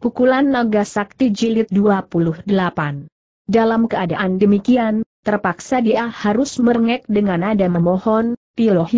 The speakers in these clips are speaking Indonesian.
Pukulan Naga Sakti Jilid 28. Dalam keadaan demikian, terpaksa dia harus merengek dengan nada memohon, Tilo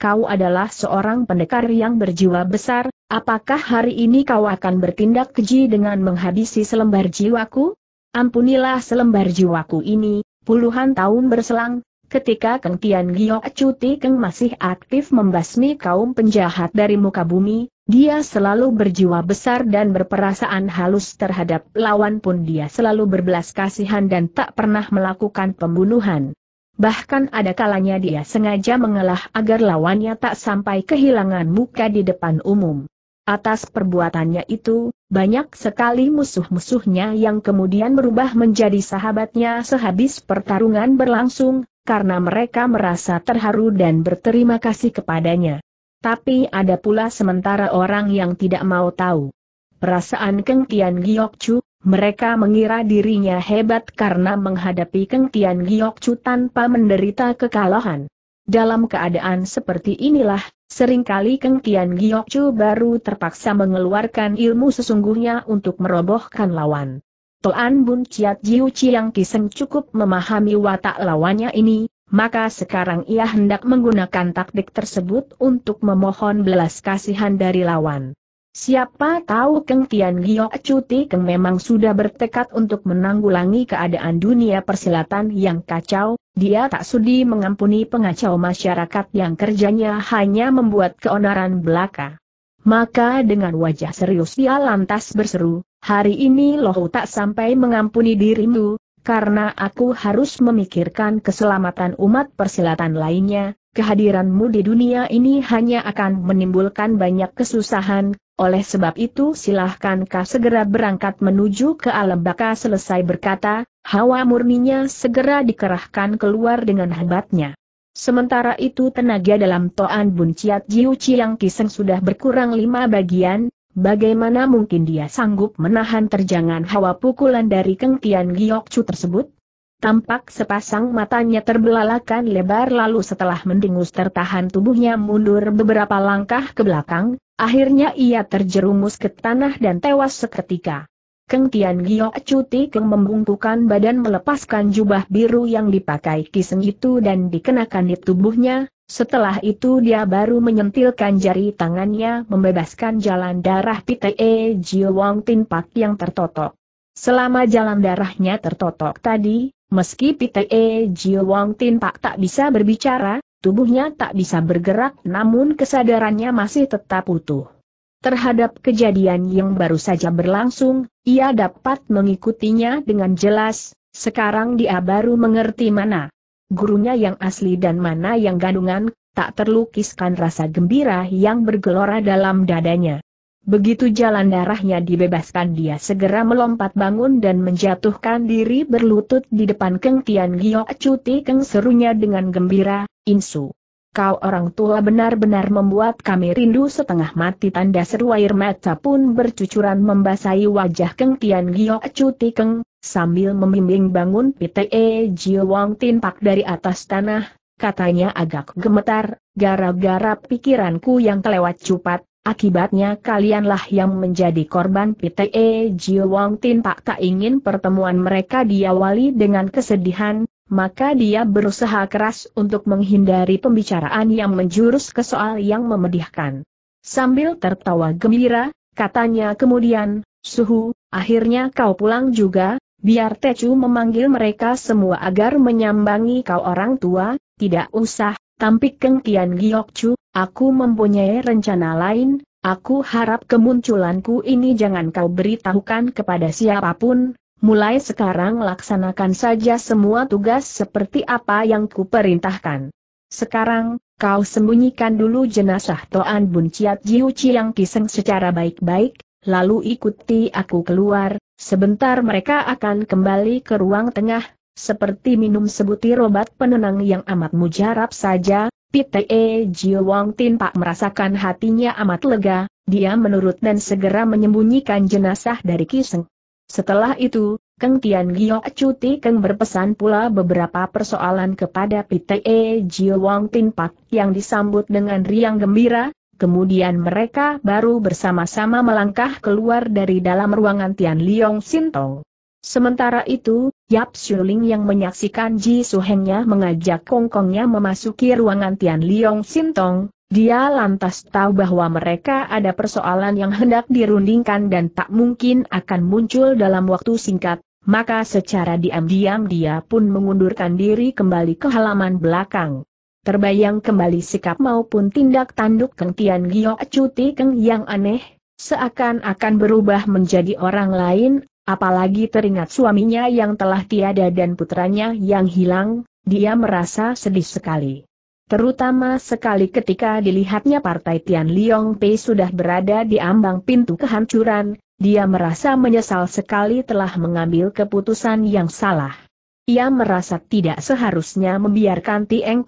kau adalah seorang pendekar yang berjiwa besar, apakah hari ini kau akan bertindak keji dengan menghabisi selembar jiwaku? Ampunilah selembar jiwaku ini, puluhan tahun berselang, Ketika Keng Tian Giok Cuti Keng masih aktif membasmi kaum penjahat dari muka bumi, dia selalu berjiwa besar dan berperasaan halus terhadap lawan pun dia selalu berbelas kasihan dan tak pernah melakukan pembunuhan. Bahkan ada kalanya dia sengaja mengalah agar lawannya tak sampai kehilangan muka di depan umum. Atas perbuatannya itu, banyak sekali musuh-musuhnya yang kemudian berubah menjadi sahabatnya sehabis pertarungan berlangsung, karena mereka merasa terharu dan berterima kasih kepadanya. Tapi ada pula sementara orang yang tidak mau tahu. Perasaan Keng Tian Giok Chu, mereka mengira dirinya hebat karena menghadapi Keng Tian Giok Chu tanpa menderita kekalahan. Dalam keadaan seperti inilah, seringkali Keng Tian Giok Chu baru terpaksa mengeluarkan ilmu sesungguhnya untuk merobohkan lawan. Toan Bun Ciat Jiu Chiang Kiseng cukup memahami watak lawannya ini, maka sekarang ia hendak menggunakan taktik tersebut untuk memohon belas kasihan dari lawan. Siapa tahu Keng Tian Gio Cuti Keng memang sudah bertekad untuk menanggulangi keadaan dunia persilatan yang kacau, dia tak sudi mengampuni pengacau masyarakat yang kerjanya hanya membuat keonaran belaka. Maka dengan wajah serius dia lantas berseru, hari ini loh tak sampai mengampuni dirimu, karena aku harus memikirkan keselamatan umat persilatan lainnya, kehadiranmu di dunia ini hanya akan menimbulkan banyak kesusahan, oleh sebab itu silahkan kah segera berangkat menuju ke alam baka selesai berkata, hawa murninya segera dikerahkan keluar dengan hebatnya. Sementara itu tenaga dalam Toan Bun Ciat Jiu Chiang Kiseng sudah berkurang lima bagian, bagaimana mungkin dia sanggup menahan terjangan hawa pukulan dari Kengkian Giok Chu tersebut? Tampak sepasang matanya terbelalakan lebar lalu setelah mendengus tertahan tubuhnya mundur beberapa langkah ke belakang, akhirnya ia terjerumus ke tanah dan tewas seketika. Keng Tian Gio Cuti Keng membungkukan badan melepaskan jubah biru yang dipakai Kiseng itu dan dikenakan di tubuhnya, setelah itu dia baru menyentilkan jari tangannya membebaskan jalan darah PTE Jio Wang Tin Pak yang tertotok. Selama jalan darahnya tertotok tadi, meski PTE Jio Wang Tin Pak tak bisa berbicara, tubuhnya tak bisa bergerak namun kesadarannya masih tetap utuh. Terhadap kejadian yang baru saja berlangsung, ia dapat mengikutinya dengan jelas, sekarang dia baru mengerti mana gurunya yang asli dan mana yang gandungan, tak terlukiskan rasa gembira yang bergelora dalam dadanya. Begitu jalan darahnya dibebaskan dia segera melompat bangun dan menjatuhkan diri berlutut di depan Keng Tian Giok Cuti Keng serunya dengan gembira, Insu. Kau orang tua benar-benar membuat kami rindu setengah mati tanda seru air mata pun bercucuran membasahi wajah Keng Tian Gio Cuti Keng, sambil membimbing bangun PTE jiu wang Tin Pak dari atas tanah, katanya agak gemetar, gara-gara pikiranku yang kelewat cepat, akibatnya kalianlah yang menjadi korban PTE jiu wang Tin Pak tak ingin pertemuan mereka diawali dengan kesedihan, maka dia berusaha keras untuk menghindari pembicaraan yang menjurus ke soal yang memedihkan. Sambil tertawa gembira, katanya kemudian, Suhu, akhirnya kau pulang juga, biar Tecu memanggil mereka semua agar menyambangi kau orang tua, tidak usah, tampik Keng Tian Giokcu, aku mempunyai rencana lain, aku harap kemunculanku ini jangan kau beritahukan kepada siapapun, mulai sekarang laksanakan saja semua tugas seperti apa yang kuperintahkan. Sekarang, kau sembunyikan dulu jenazah Toan Bunciat Ciat Jiu Chiang Kiseng secara baik-baik, lalu ikuti aku keluar, sebentar mereka akan kembali ke ruang tengah, seperti minum sebutir obat penenang yang amat mujarab saja, PTE e Jiu Wong Tin Pak merasakan hatinya amat lega, dia menurut dan segera menyembunyikan jenazah dari Kiseng. Setelah itu, Keng Tian Gio Cuti Keng berpesan pula beberapa persoalan kepada PTE Jio Wong Tin Pak yang disambut dengan riang gembira, kemudian mereka baru bersama-sama melangkah keluar dari dalam ruangan Tian Liong Sintong. Sementara itu, Yap Ling yang menyaksikan Ji Su Hengnya mengajak Kongkongnya memasuki ruangan Tian Liong Sintong, dia lantas tahu bahwa mereka ada persoalan yang hendak dirundingkan dan tak mungkin akan muncul dalam waktu singkat, maka secara diam-diam dia pun mengundurkan diri kembali ke halaman belakang. Terbayang kembali sikap maupun tindak tanduk Keng Tian Gio Cuti Keng yang aneh, seakan-akan berubah menjadi orang lain, apalagi teringat suaminya yang telah tiada dan putranya yang hilang, dia merasa sedih sekali. Terutama sekali ketika dilihatnya partai Tian Liong Pei sudah berada di ambang pintu kehancuran, dia merasa menyesal sekali telah mengambil keputusan yang salah. Ia merasa tidak seharusnya membiarkan Tieng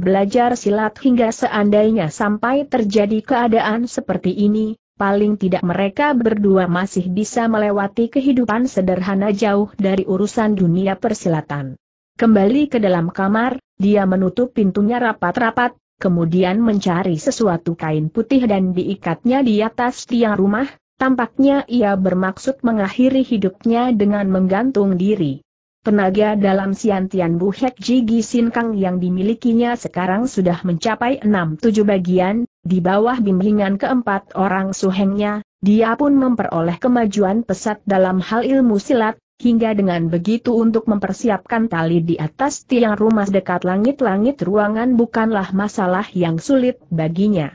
belajar silat hingga seandainya sampai terjadi keadaan seperti ini, paling tidak mereka berdua masih bisa melewati kehidupan sederhana jauh dari urusan dunia persilatan. Kembali ke dalam kamar, dia menutup pintunya rapat-rapat, kemudian mencari sesuatu kain putih dan diikatnya di atas tiang rumah, tampaknya ia bermaksud mengakhiri hidupnya dengan menggantung diri. Tenaga dalam Siantian Buhek Jigi Sin yang dimilikinya sekarang sudah mencapai 6-7 bagian, di bawah bimbingan keempat orang suhengnya, dia pun memperoleh kemajuan pesat dalam hal ilmu silat, Hingga dengan begitu untuk mempersiapkan tali di atas tiang rumah dekat langit-langit ruangan bukanlah masalah yang sulit baginya.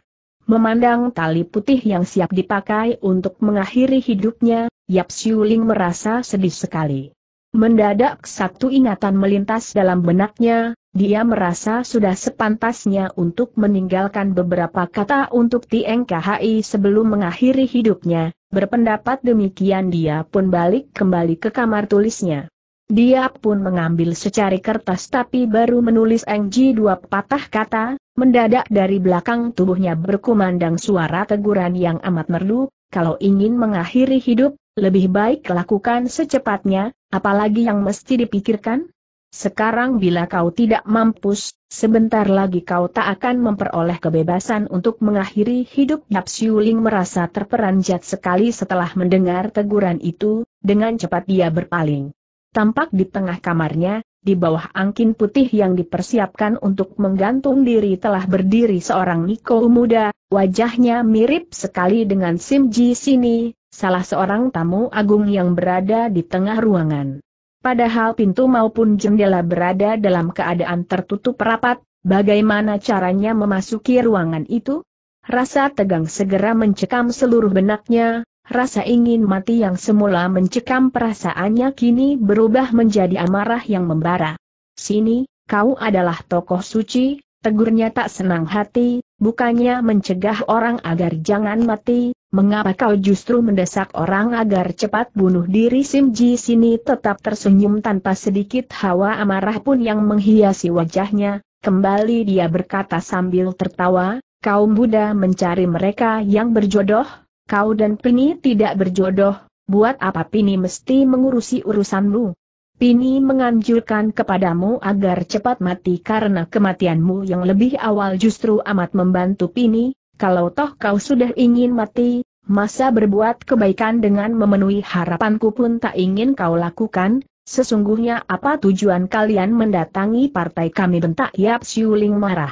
Memandang tali putih yang siap dipakai untuk mengakhiri hidupnya, Yap Siuling merasa sedih sekali. Mendadak satu ingatan melintas dalam benaknya, dia merasa sudah sepantasnya untuk meninggalkan beberapa kata untuk TNKHI sebelum mengakhiri hidupnya, berpendapat demikian dia pun balik kembali ke kamar tulisnya. Dia pun mengambil secari kertas tapi baru menulis NG dua patah kata, mendadak dari belakang tubuhnya berkumandang suara teguran yang amat merdu, kalau ingin mengakhiri hidup, lebih baik lakukan secepatnya, apalagi yang mesti dipikirkan? Sekarang bila kau tidak mampus, sebentar lagi kau tak akan memperoleh kebebasan untuk mengakhiri hidup Yap Siuling merasa terperanjat sekali setelah mendengar teguran itu, dengan cepat dia berpaling. Tampak di tengah kamarnya, di bawah angkin putih yang dipersiapkan untuk menggantung diri telah berdiri seorang Niko muda, wajahnya mirip sekali dengan Sim Ji Sini, salah seorang tamu agung yang berada di tengah ruangan. Padahal pintu maupun jendela berada dalam keadaan tertutup rapat, bagaimana caranya memasuki ruangan itu? Rasa tegang segera mencekam seluruh benaknya, rasa ingin mati yang semula mencekam perasaannya kini berubah menjadi amarah yang membara. Sini, kau adalah tokoh suci, tegurnya tak senang hati, bukannya mencegah orang agar jangan mati, Mengapa kau justru mendesak orang agar cepat bunuh diri Sim Ji sini tetap tersenyum tanpa sedikit hawa amarah pun yang menghiasi wajahnya, kembali dia berkata sambil tertawa, kaum Buddha mencari mereka yang berjodoh, kau dan Pini tidak berjodoh, buat apa Pini mesti mengurusi urusanmu? Pini menganjurkan kepadamu agar cepat mati karena kematianmu yang lebih awal justru amat membantu Pini, kalau toh kau sudah ingin mati, masa berbuat kebaikan dengan memenuhi harapanku pun tak ingin kau lakukan, sesungguhnya apa tujuan kalian mendatangi partai kami bentak Yap Siuling marah.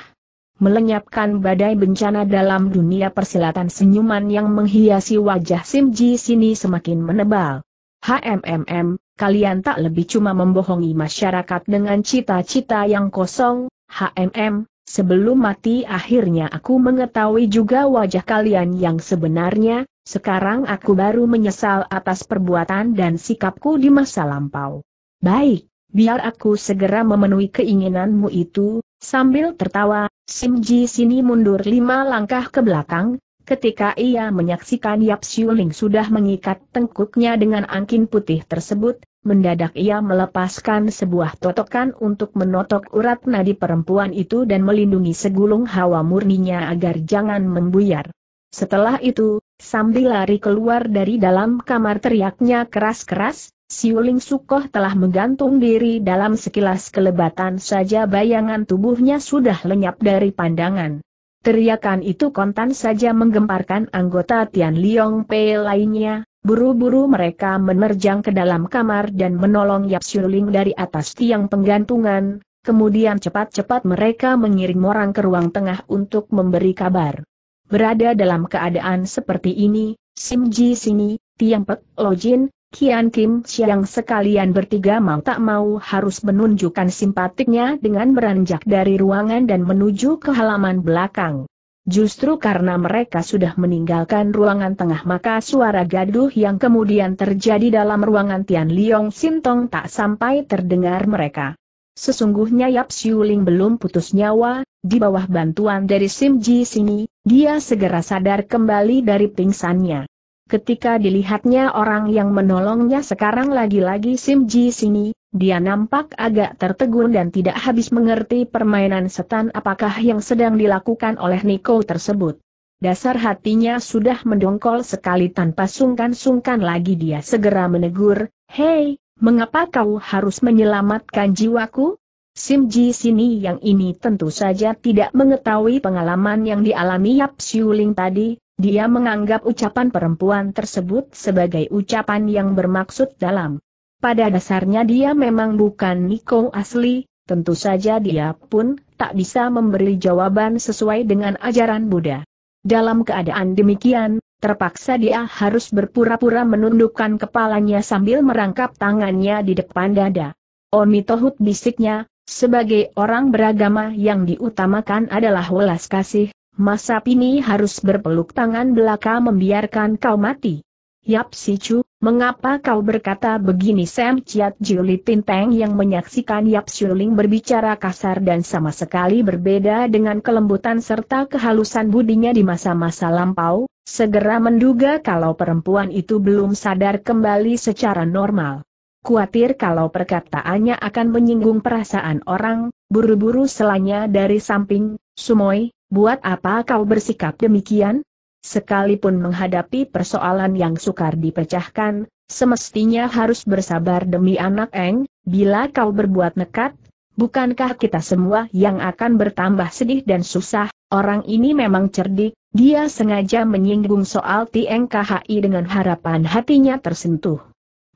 Melenyapkan badai bencana dalam dunia persilatan senyuman yang menghiasi wajah Sim Ji sini semakin menebal. HMMM, kalian tak lebih cuma membohongi masyarakat dengan cita-cita yang kosong, HMM, Sebelum mati akhirnya aku mengetahui juga wajah kalian yang sebenarnya, sekarang aku baru menyesal atas perbuatan dan sikapku di masa lampau. Baik, biar aku segera memenuhi keinginanmu itu, sambil tertawa, Sim Ji sini mundur lima langkah ke belakang, ketika ia menyaksikan Yap Siuling sudah mengikat tengkuknya dengan angkin putih tersebut, mendadak ia melepaskan sebuah totokan untuk menotok urat nadi perempuan itu dan melindungi segulung hawa murninya agar jangan membuyar. Setelah itu, sambil lari keluar dari dalam kamar teriaknya keras-keras, Siuling Sukoh telah menggantung diri dalam sekilas kelebatan saja bayangan tubuhnya sudah lenyap dari pandangan. Teriakan itu kontan saja menggemparkan anggota Tian Liong Pei lainnya, Buru-buru mereka menerjang ke dalam kamar dan menolong Yap Ling dari atas tiang penggantungan, kemudian cepat-cepat mereka mengirim orang ke ruang tengah untuk memberi kabar. Berada dalam keadaan seperti ini, Sim Ji Sini, Tiang Pek Jin, Kian Kim Siang sekalian bertiga mau tak mau harus menunjukkan simpatiknya dengan beranjak dari ruangan dan menuju ke halaman belakang. Justru karena mereka sudah meninggalkan ruangan tengah maka suara gaduh yang kemudian terjadi dalam ruangan Tian Liong Sintong tak sampai terdengar mereka. Sesungguhnya Yap Siuling belum putus nyawa, di bawah bantuan dari Sim Ji sini, dia segera sadar kembali dari pingsannya. Ketika dilihatnya orang yang menolongnya sekarang lagi-lagi Sim Ji sini, dia nampak agak tertegun dan tidak habis mengerti permainan setan apakah yang sedang dilakukan oleh Niko tersebut. Dasar hatinya sudah mendongkol sekali tanpa sungkan-sungkan lagi dia segera menegur, Hei, mengapa kau harus menyelamatkan jiwaku? Sim Ji sini yang ini tentu saja tidak mengetahui pengalaman yang dialami Yap Siuling tadi, dia menganggap ucapan perempuan tersebut sebagai ucapan yang bermaksud dalam. Pada dasarnya dia memang bukan Niko asli, tentu saja dia pun tak bisa memberi jawaban sesuai dengan ajaran Buddha. Dalam keadaan demikian, terpaksa dia harus berpura-pura menundukkan kepalanya sambil merangkap tangannya di depan dada. Omitohut bisiknya, sebagai orang beragama yang diutamakan adalah welas kasih, masa ini harus berpeluk tangan belaka membiarkan kau mati. Yap Si Chu, mengapa kau berkata begini Sam Ciat Juli Tinteng yang menyaksikan Yap Ling berbicara kasar dan sama sekali berbeda dengan kelembutan serta kehalusan budinya di masa-masa lampau, segera menduga kalau perempuan itu belum sadar kembali secara normal. Kuatir kalau perkataannya akan menyinggung perasaan orang, buru-buru selanya dari samping, Sumoy, buat apa kau bersikap demikian? Sekalipun menghadapi persoalan yang sukar dipecahkan, semestinya harus bersabar demi anak Eng, bila kau berbuat nekat, bukankah kita semua yang akan bertambah sedih dan susah, orang ini memang cerdik, dia sengaja menyinggung soal TNKHI dengan harapan hatinya tersentuh.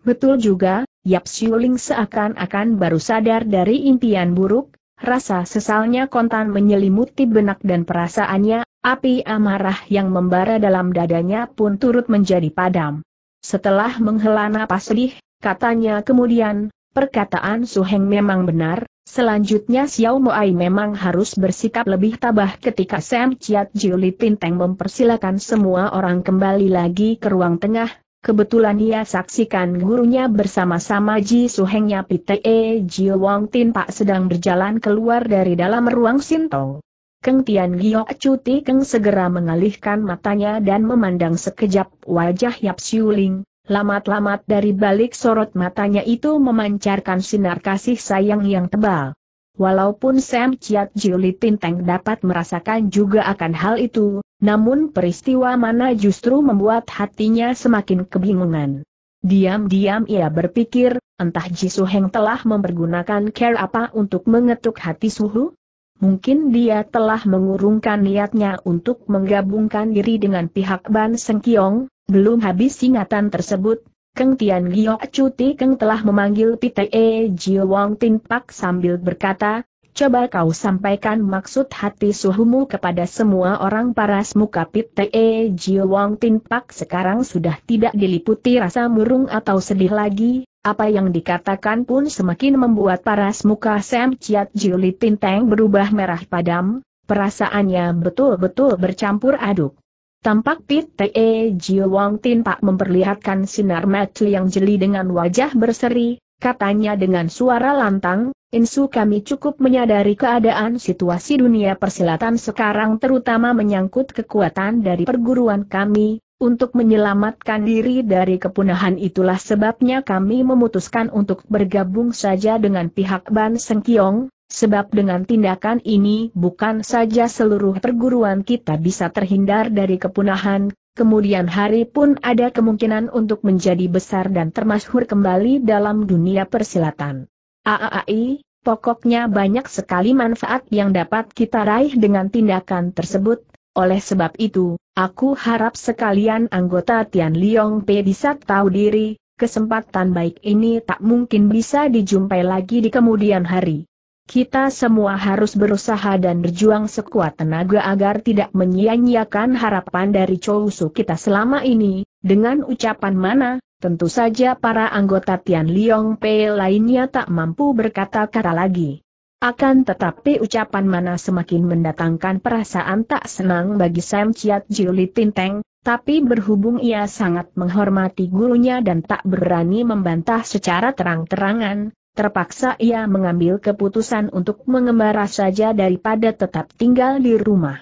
Betul juga, Yap Siuling seakan-akan baru sadar dari impian buruk, Rasa sesalnya kontan menyelimuti benak dan perasaannya, api amarah yang membara dalam dadanya pun turut menjadi padam. Setelah menghela napas sedih, katanya kemudian, perkataan Su Heng memang benar, selanjutnya Xiao Moai memang harus bersikap lebih tabah ketika Sam Chiat Juli pinteng mempersilakan semua orang kembali lagi ke ruang tengah, Kebetulan ia saksikan gurunya bersama-sama Ji Suhengnya Pite e Ji Wong Tin Pak sedang berjalan keluar dari dalam ruang sintong. Keng Tian Giok Cuti Keng segera mengalihkan matanya dan memandang sekejap wajah Yap Siu Ling. Lamat-lamat dari balik sorot matanya itu memancarkan sinar kasih sayang yang tebal. Walaupun Sam Chiat Tin Teng dapat merasakan juga akan hal itu, namun peristiwa mana justru membuat hatinya semakin kebingungan. Diam-diam ia berpikir, entah Jisuh Heng telah mempergunakan care apa untuk mengetuk hati Suhu? Mungkin dia telah mengurungkan niatnya untuk menggabungkan diri dengan pihak Ban Seng Kiong, belum habis ingatan tersebut, Keng Tian Giok Cuti Keng telah memanggil Pite E Jiu Tin Pak sambil berkata, Coba kau sampaikan maksud hati suhumu kepada semua orang paras muka Pipte Jio Wang Tin Pak sekarang sudah tidak diliputi rasa murung atau sedih lagi, apa yang dikatakan pun semakin membuat paras muka Sam Chiat Jiuli Tinteng berubah merah padam, perasaannya betul-betul bercampur aduk. Tampak Pite Jio Wang Tin Pak memperlihatkan sinar mata yang jeli dengan wajah berseri, katanya dengan suara lantang, Insu kami cukup menyadari keadaan situasi dunia persilatan sekarang terutama menyangkut kekuatan dari perguruan kami, untuk menyelamatkan diri dari kepunahan itulah sebabnya kami memutuskan untuk bergabung saja dengan pihak Ban Sengkiong, sebab dengan tindakan ini bukan saja seluruh perguruan kita bisa terhindar dari kepunahan, kemudian hari pun ada kemungkinan untuk menjadi besar dan termasyhur kembali dalam dunia persilatan. Aaai, pokoknya banyak sekali manfaat yang dapat kita raih dengan tindakan tersebut, oleh sebab itu, aku harap sekalian anggota Tian Liong P bisa tahu diri, kesempatan baik ini tak mungkin bisa dijumpai lagi di kemudian hari. Kita semua harus berusaha dan berjuang sekuat tenaga agar tidak menyia-nyiakan harapan dari Chousu kita selama ini, dengan ucapan mana, tentu saja para anggota Tian Liong Pei lainnya tak mampu berkata-kata lagi. Akan tetapi ucapan mana semakin mendatangkan perasaan tak senang bagi Sam Chiat Li Tinteng, tapi berhubung ia sangat menghormati gurunya dan tak berani membantah secara terang-terangan, terpaksa ia mengambil keputusan untuk mengembara saja daripada tetap tinggal di rumah.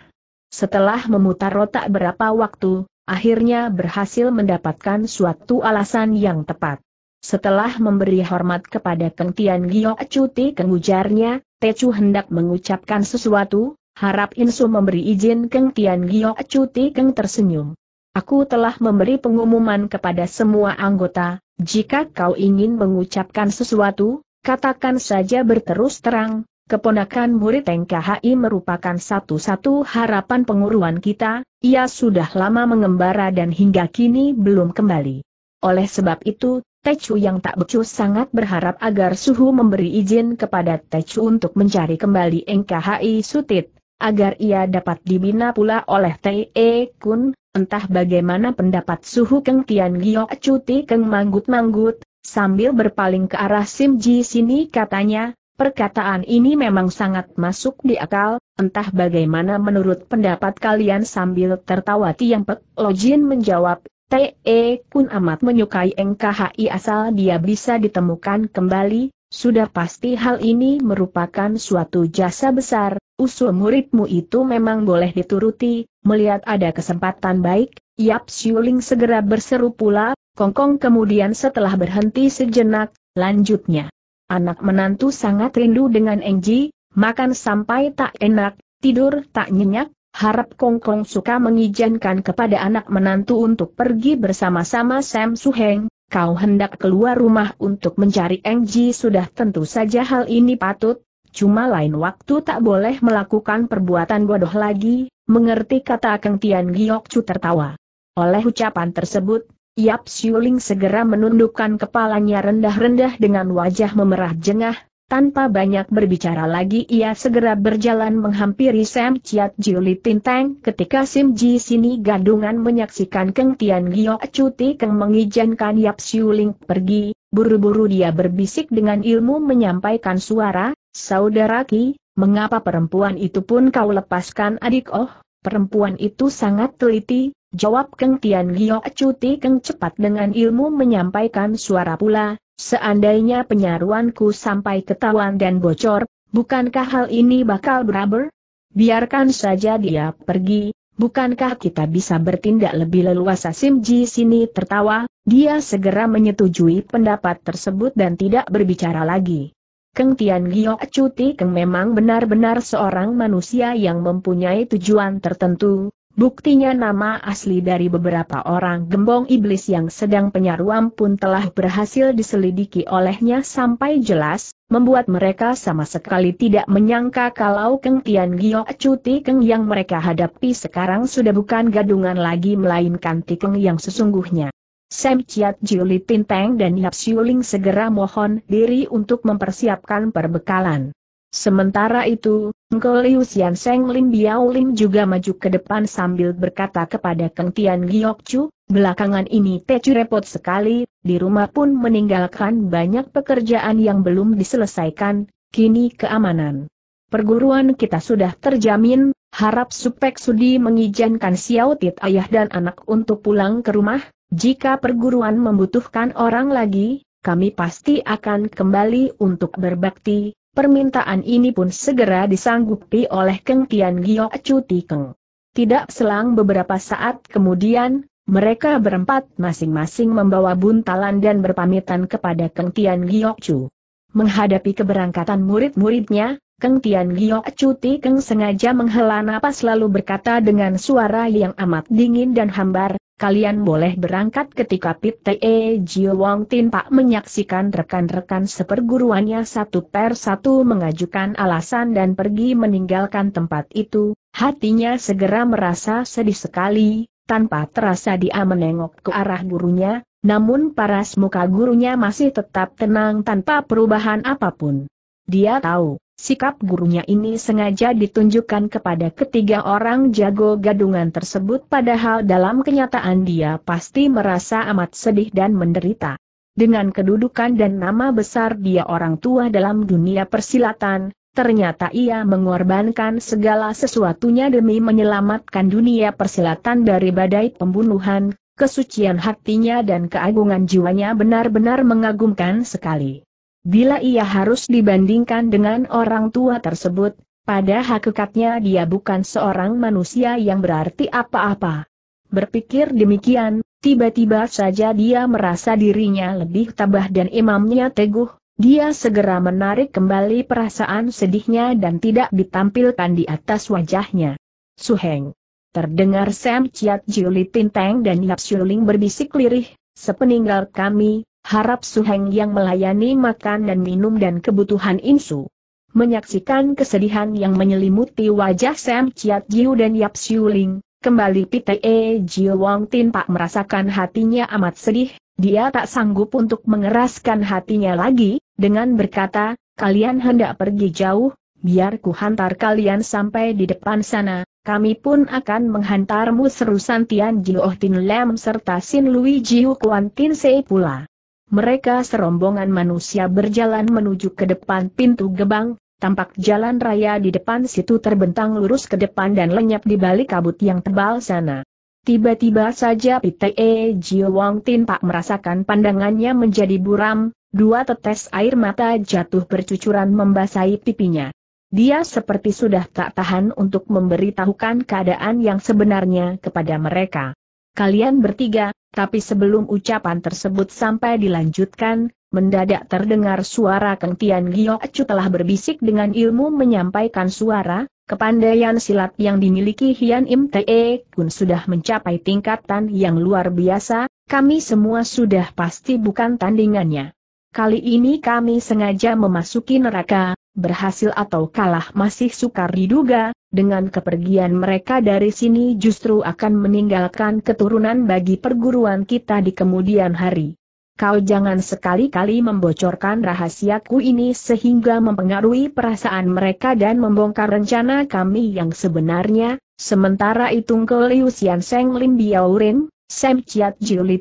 Setelah memutar otak berapa waktu, akhirnya berhasil mendapatkan suatu alasan yang tepat. Setelah memberi hormat kepada Keng Tian Giok Cuti kengujarnya, Chu hendak mengucapkan sesuatu, harap Insu memberi izin Keng Tian Giok Cuti Keng tersenyum. Aku telah memberi pengumuman kepada semua anggota, jika kau ingin mengucapkan sesuatu, katakan saja berterus terang, keponakan murid NKHI merupakan satu-satu harapan penguruan kita, ia sudah lama mengembara dan hingga kini belum kembali. Oleh sebab itu, Techu yang tak becus sangat berharap agar Suhu memberi izin kepada Techu untuk mencari kembali NKHI Sutit, agar ia dapat dibina pula oleh T.E. E Kun, entah bagaimana pendapat Suhu Keng Tian Giok Cuti Keng Manggut-Manggut, Sambil berpaling ke arah Sim Ji sini katanya, perkataan ini memang sangat masuk di akal, entah bagaimana menurut pendapat kalian sambil tertawa Tiang Pek Jin menjawab, T.E. E, kun amat menyukai NKHI asal dia bisa ditemukan kembali, sudah pasti hal ini merupakan suatu jasa besar, usul muridmu itu memang boleh dituruti, melihat ada kesempatan baik, Yap Siuling segera berseru pula, Kongkong kemudian setelah berhenti sejenak, lanjutnya. Anak menantu sangat rindu dengan Engji, makan sampai tak enak, tidur tak nyenyak, harap Kongkong suka mengizinkan kepada anak menantu untuk pergi bersama-sama Sam Suheng, kau hendak keluar rumah untuk mencari Engji sudah tentu saja hal ini patut, cuma lain waktu tak boleh melakukan perbuatan bodoh lagi, mengerti kata Kang Tian Giok Chu tertawa. Oleh ucapan tersebut, Yap Siuling segera menundukkan kepalanya rendah-rendah dengan wajah memerah jengah, tanpa banyak berbicara lagi ia segera berjalan menghampiri Sam Chiat Juli Tinteng ketika Sim Ji Sini gadungan menyaksikan Keng Tian Gio Cuti Keng mengizinkan Yap Siuling pergi, buru-buru dia berbisik dengan ilmu menyampaikan suara, Saudara Ki, mengapa perempuan itu pun kau lepaskan adik oh? Perempuan itu sangat teliti, Jawab Keng Tian Giok Cuti Keng cepat dengan ilmu menyampaikan suara pula, seandainya penyaruanku sampai ketahuan dan bocor, bukankah hal ini bakal beraber? Biarkan saja dia pergi, bukankah kita bisa bertindak lebih leluasa Sim Ji sini tertawa, dia segera menyetujui pendapat tersebut dan tidak berbicara lagi. Keng Tian Giok Cuti Keng memang benar-benar seorang manusia yang mempunyai tujuan tertentu, Buktinya nama asli dari beberapa orang gembong iblis yang sedang penyaruam pun telah berhasil diselidiki olehnya sampai jelas, membuat mereka sama sekali tidak menyangka kalau Keng Tian Giok Cuti Keng yang mereka hadapi sekarang sudah bukan gadungan lagi melainkan Tikeng yang sesungguhnya. Sam Chiat juli Tinteng dan Yap Siuling segera mohon diri untuk mempersiapkan perbekalan. Sementara itu, Ngo Liu Xian Seng Lin Biao Lim juga maju ke depan sambil berkata kepada Keng Tian Giok Chu, belakangan ini Tecu repot sekali, di rumah pun meninggalkan banyak pekerjaan yang belum diselesaikan, kini keamanan. Perguruan kita sudah terjamin, harap Supek Sudi mengizinkan Xiao Tit ayah dan anak untuk pulang ke rumah, jika perguruan membutuhkan orang lagi, kami pasti akan kembali untuk berbakti, Permintaan ini pun segera disanggupi oleh Keng Tian Gio Cuti Keng. Tidak selang beberapa saat kemudian, mereka berempat masing-masing membawa buntalan dan berpamitan kepada Keng Tian Gio Chu. Menghadapi keberangkatan murid-muridnya, Keng Tian Gio Cuti Keng sengaja menghela napas lalu berkata dengan suara yang amat dingin dan hambar, kalian boleh berangkat ketika Pite Jio Wang Tin Pak menyaksikan rekan-rekan seperguruannya satu per satu mengajukan alasan dan pergi meninggalkan tempat itu, hatinya segera merasa sedih sekali, tanpa terasa dia menengok ke arah gurunya, namun paras muka gurunya masih tetap tenang tanpa perubahan apapun. Dia tahu, Sikap gurunya ini sengaja ditunjukkan kepada ketiga orang jago gadungan tersebut padahal dalam kenyataan dia pasti merasa amat sedih dan menderita. Dengan kedudukan dan nama besar dia orang tua dalam dunia persilatan, ternyata ia mengorbankan segala sesuatunya demi menyelamatkan dunia persilatan dari badai pembunuhan, kesucian hatinya dan keagungan jiwanya benar-benar mengagumkan sekali. Bila ia harus dibandingkan dengan orang tua tersebut, pada hakikatnya dia bukan seorang manusia yang berarti apa-apa. Berpikir demikian, tiba-tiba saja dia merasa dirinya lebih tabah dan imamnya teguh, dia segera menarik kembali perasaan sedihnya dan tidak ditampilkan di atas wajahnya. Suheng. Terdengar Sam Chiat Juli Tinteng dan Yap Shuling berbisik lirih, sepeninggal kami, harap Suheng yang melayani makan dan minum dan kebutuhan Insu. Menyaksikan kesedihan yang menyelimuti wajah Sam Chiat Jiu dan Yap Siu Ling, kembali Pite e Jiu Wang Tin Pak merasakan hatinya amat sedih, dia tak sanggup untuk mengeraskan hatinya lagi, dengan berkata, kalian hendak pergi jauh, biar ku hantar kalian sampai di depan sana, kami pun akan menghantarmu seru Santian Oh Tin Lam serta Sin Lui Jiu Kuan Tin Sei pula mereka serombongan manusia berjalan menuju ke depan pintu gebang, tampak jalan raya di depan situ terbentang lurus ke depan dan lenyap di balik kabut yang tebal sana. Tiba-tiba saja Pite e. Jio Wong Tin Pak merasakan pandangannya menjadi buram, dua tetes air mata jatuh bercucuran membasahi pipinya. Dia seperti sudah tak tahan untuk memberitahukan keadaan yang sebenarnya kepada mereka kalian bertiga, tapi sebelum ucapan tersebut sampai dilanjutkan, mendadak terdengar suara Kang Tian Gio Acu telah berbisik dengan ilmu menyampaikan suara, kepandaian silat yang dimiliki Hian Im Te Kun sudah mencapai tingkatan yang luar biasa, kami semua sudah pasti bukan tandingannya. Kali ini kami sengaja memasuki neraka, berhasil atau kalah masih sukar diduga, dengan kepergian mereka dari sini justru akan meninggalkan keturunan bagi perguruan kita di kemudian hari. Kau jangan sekali-kali membocorkan rahasiaku ini sehingga mempengaruhi perasaan mereka dan membongkar rencana kami yang sebenarnya, sementara itu Ngke Liu Xian Seng Lim Biaurin, Sam Chiat Jiuli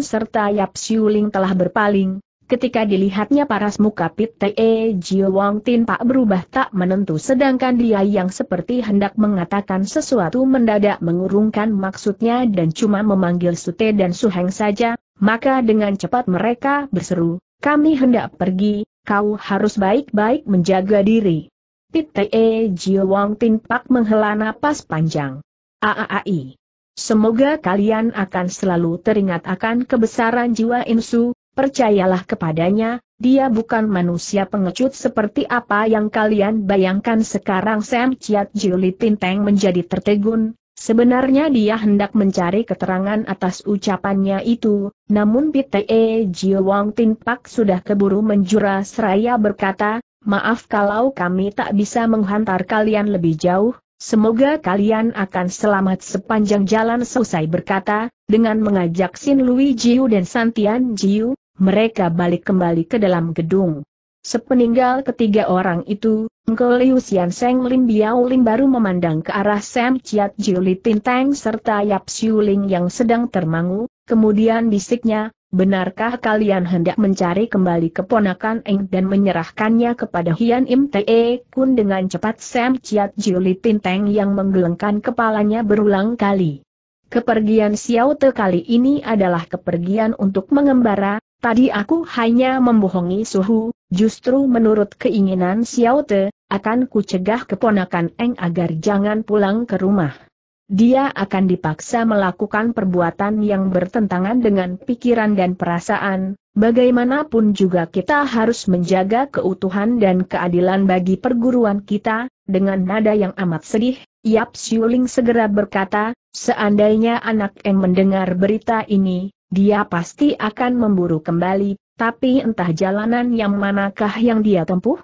serta Yap Siuling telah berpaling, Ketika dilihatnya paras muka Pite Jio Wang Tin Pak berubah tak menentu sedangkan dia yang seperti hendak mengatakan sesuatu mendadak mengurungkan maksudnya dan cuma memanggil Sute dan Su Suheng saja, maka dengan cepat mereka berseru, kami hendak pergi, kau harus baik-baik menjaga diri. Pite Jio Wang Tin Pak menghela napas panjang. Aaai. Semoga kalian akan selalu teringat akan kebesaran jiwa insu, Percayalah kepadanya, dia bukan manusia pengecut seperti apa yang kalian bayangkan sekarang Sam Chiat Juli Tinteng menjadi tertegun, sebenarnya dia hendak mencari keterangan atas ucapannya itu, namun PTE e Jiu Wang Tin Pak sudah keburu menjura seraya berkata, maaf kalau kami tak bisa menghantar kalian lebih jauh, Semoga kalian akan selamat sepanjang jalan selesai berkata, dengan mengajak Sin Lui Jiu dan Santian Jiu, mereka balik kembali ke dalam gedung. Sepeninggal ketiga orang itu, Engkau Liu Xian Seng Lim Biao Lim baru memandang ke arah Sam Chiat Jiu Li Tinteng serta Yap Siu Ling yang sedang termangu, kemudian bisiknya, benarkah kalian hendak mencari kembali keponakan Eng dan menyerahkannya kepada Hian Im Te e? Kun dengan cepat Sam Chiat Jiu Li Tinteng yang menggelengkan kepalanya berulang kali. Kepergian Xiao Te kali ini adalah kepergian untuk mengembara, Tadi aku hanya membohongi suhu, justru menurut keinginan Xiao Te, akan kucegah keponakan Eng agar jangan pulang ke rumah. Dia akan dipaksa melakukan perbuatan yang bertentangan dengan pikiran dan perasaan, bagaimanapun juga kita harus menjaga keutuhan dan keadilan bagi perguruan kita, dengan nada yang amat sedih, Yap Siuling segera berkata, seandainya anak Eng mendengar berita ini, dia pasti akan memburu kembali, tapi entah jalanan yang manakah yang dia tempuh?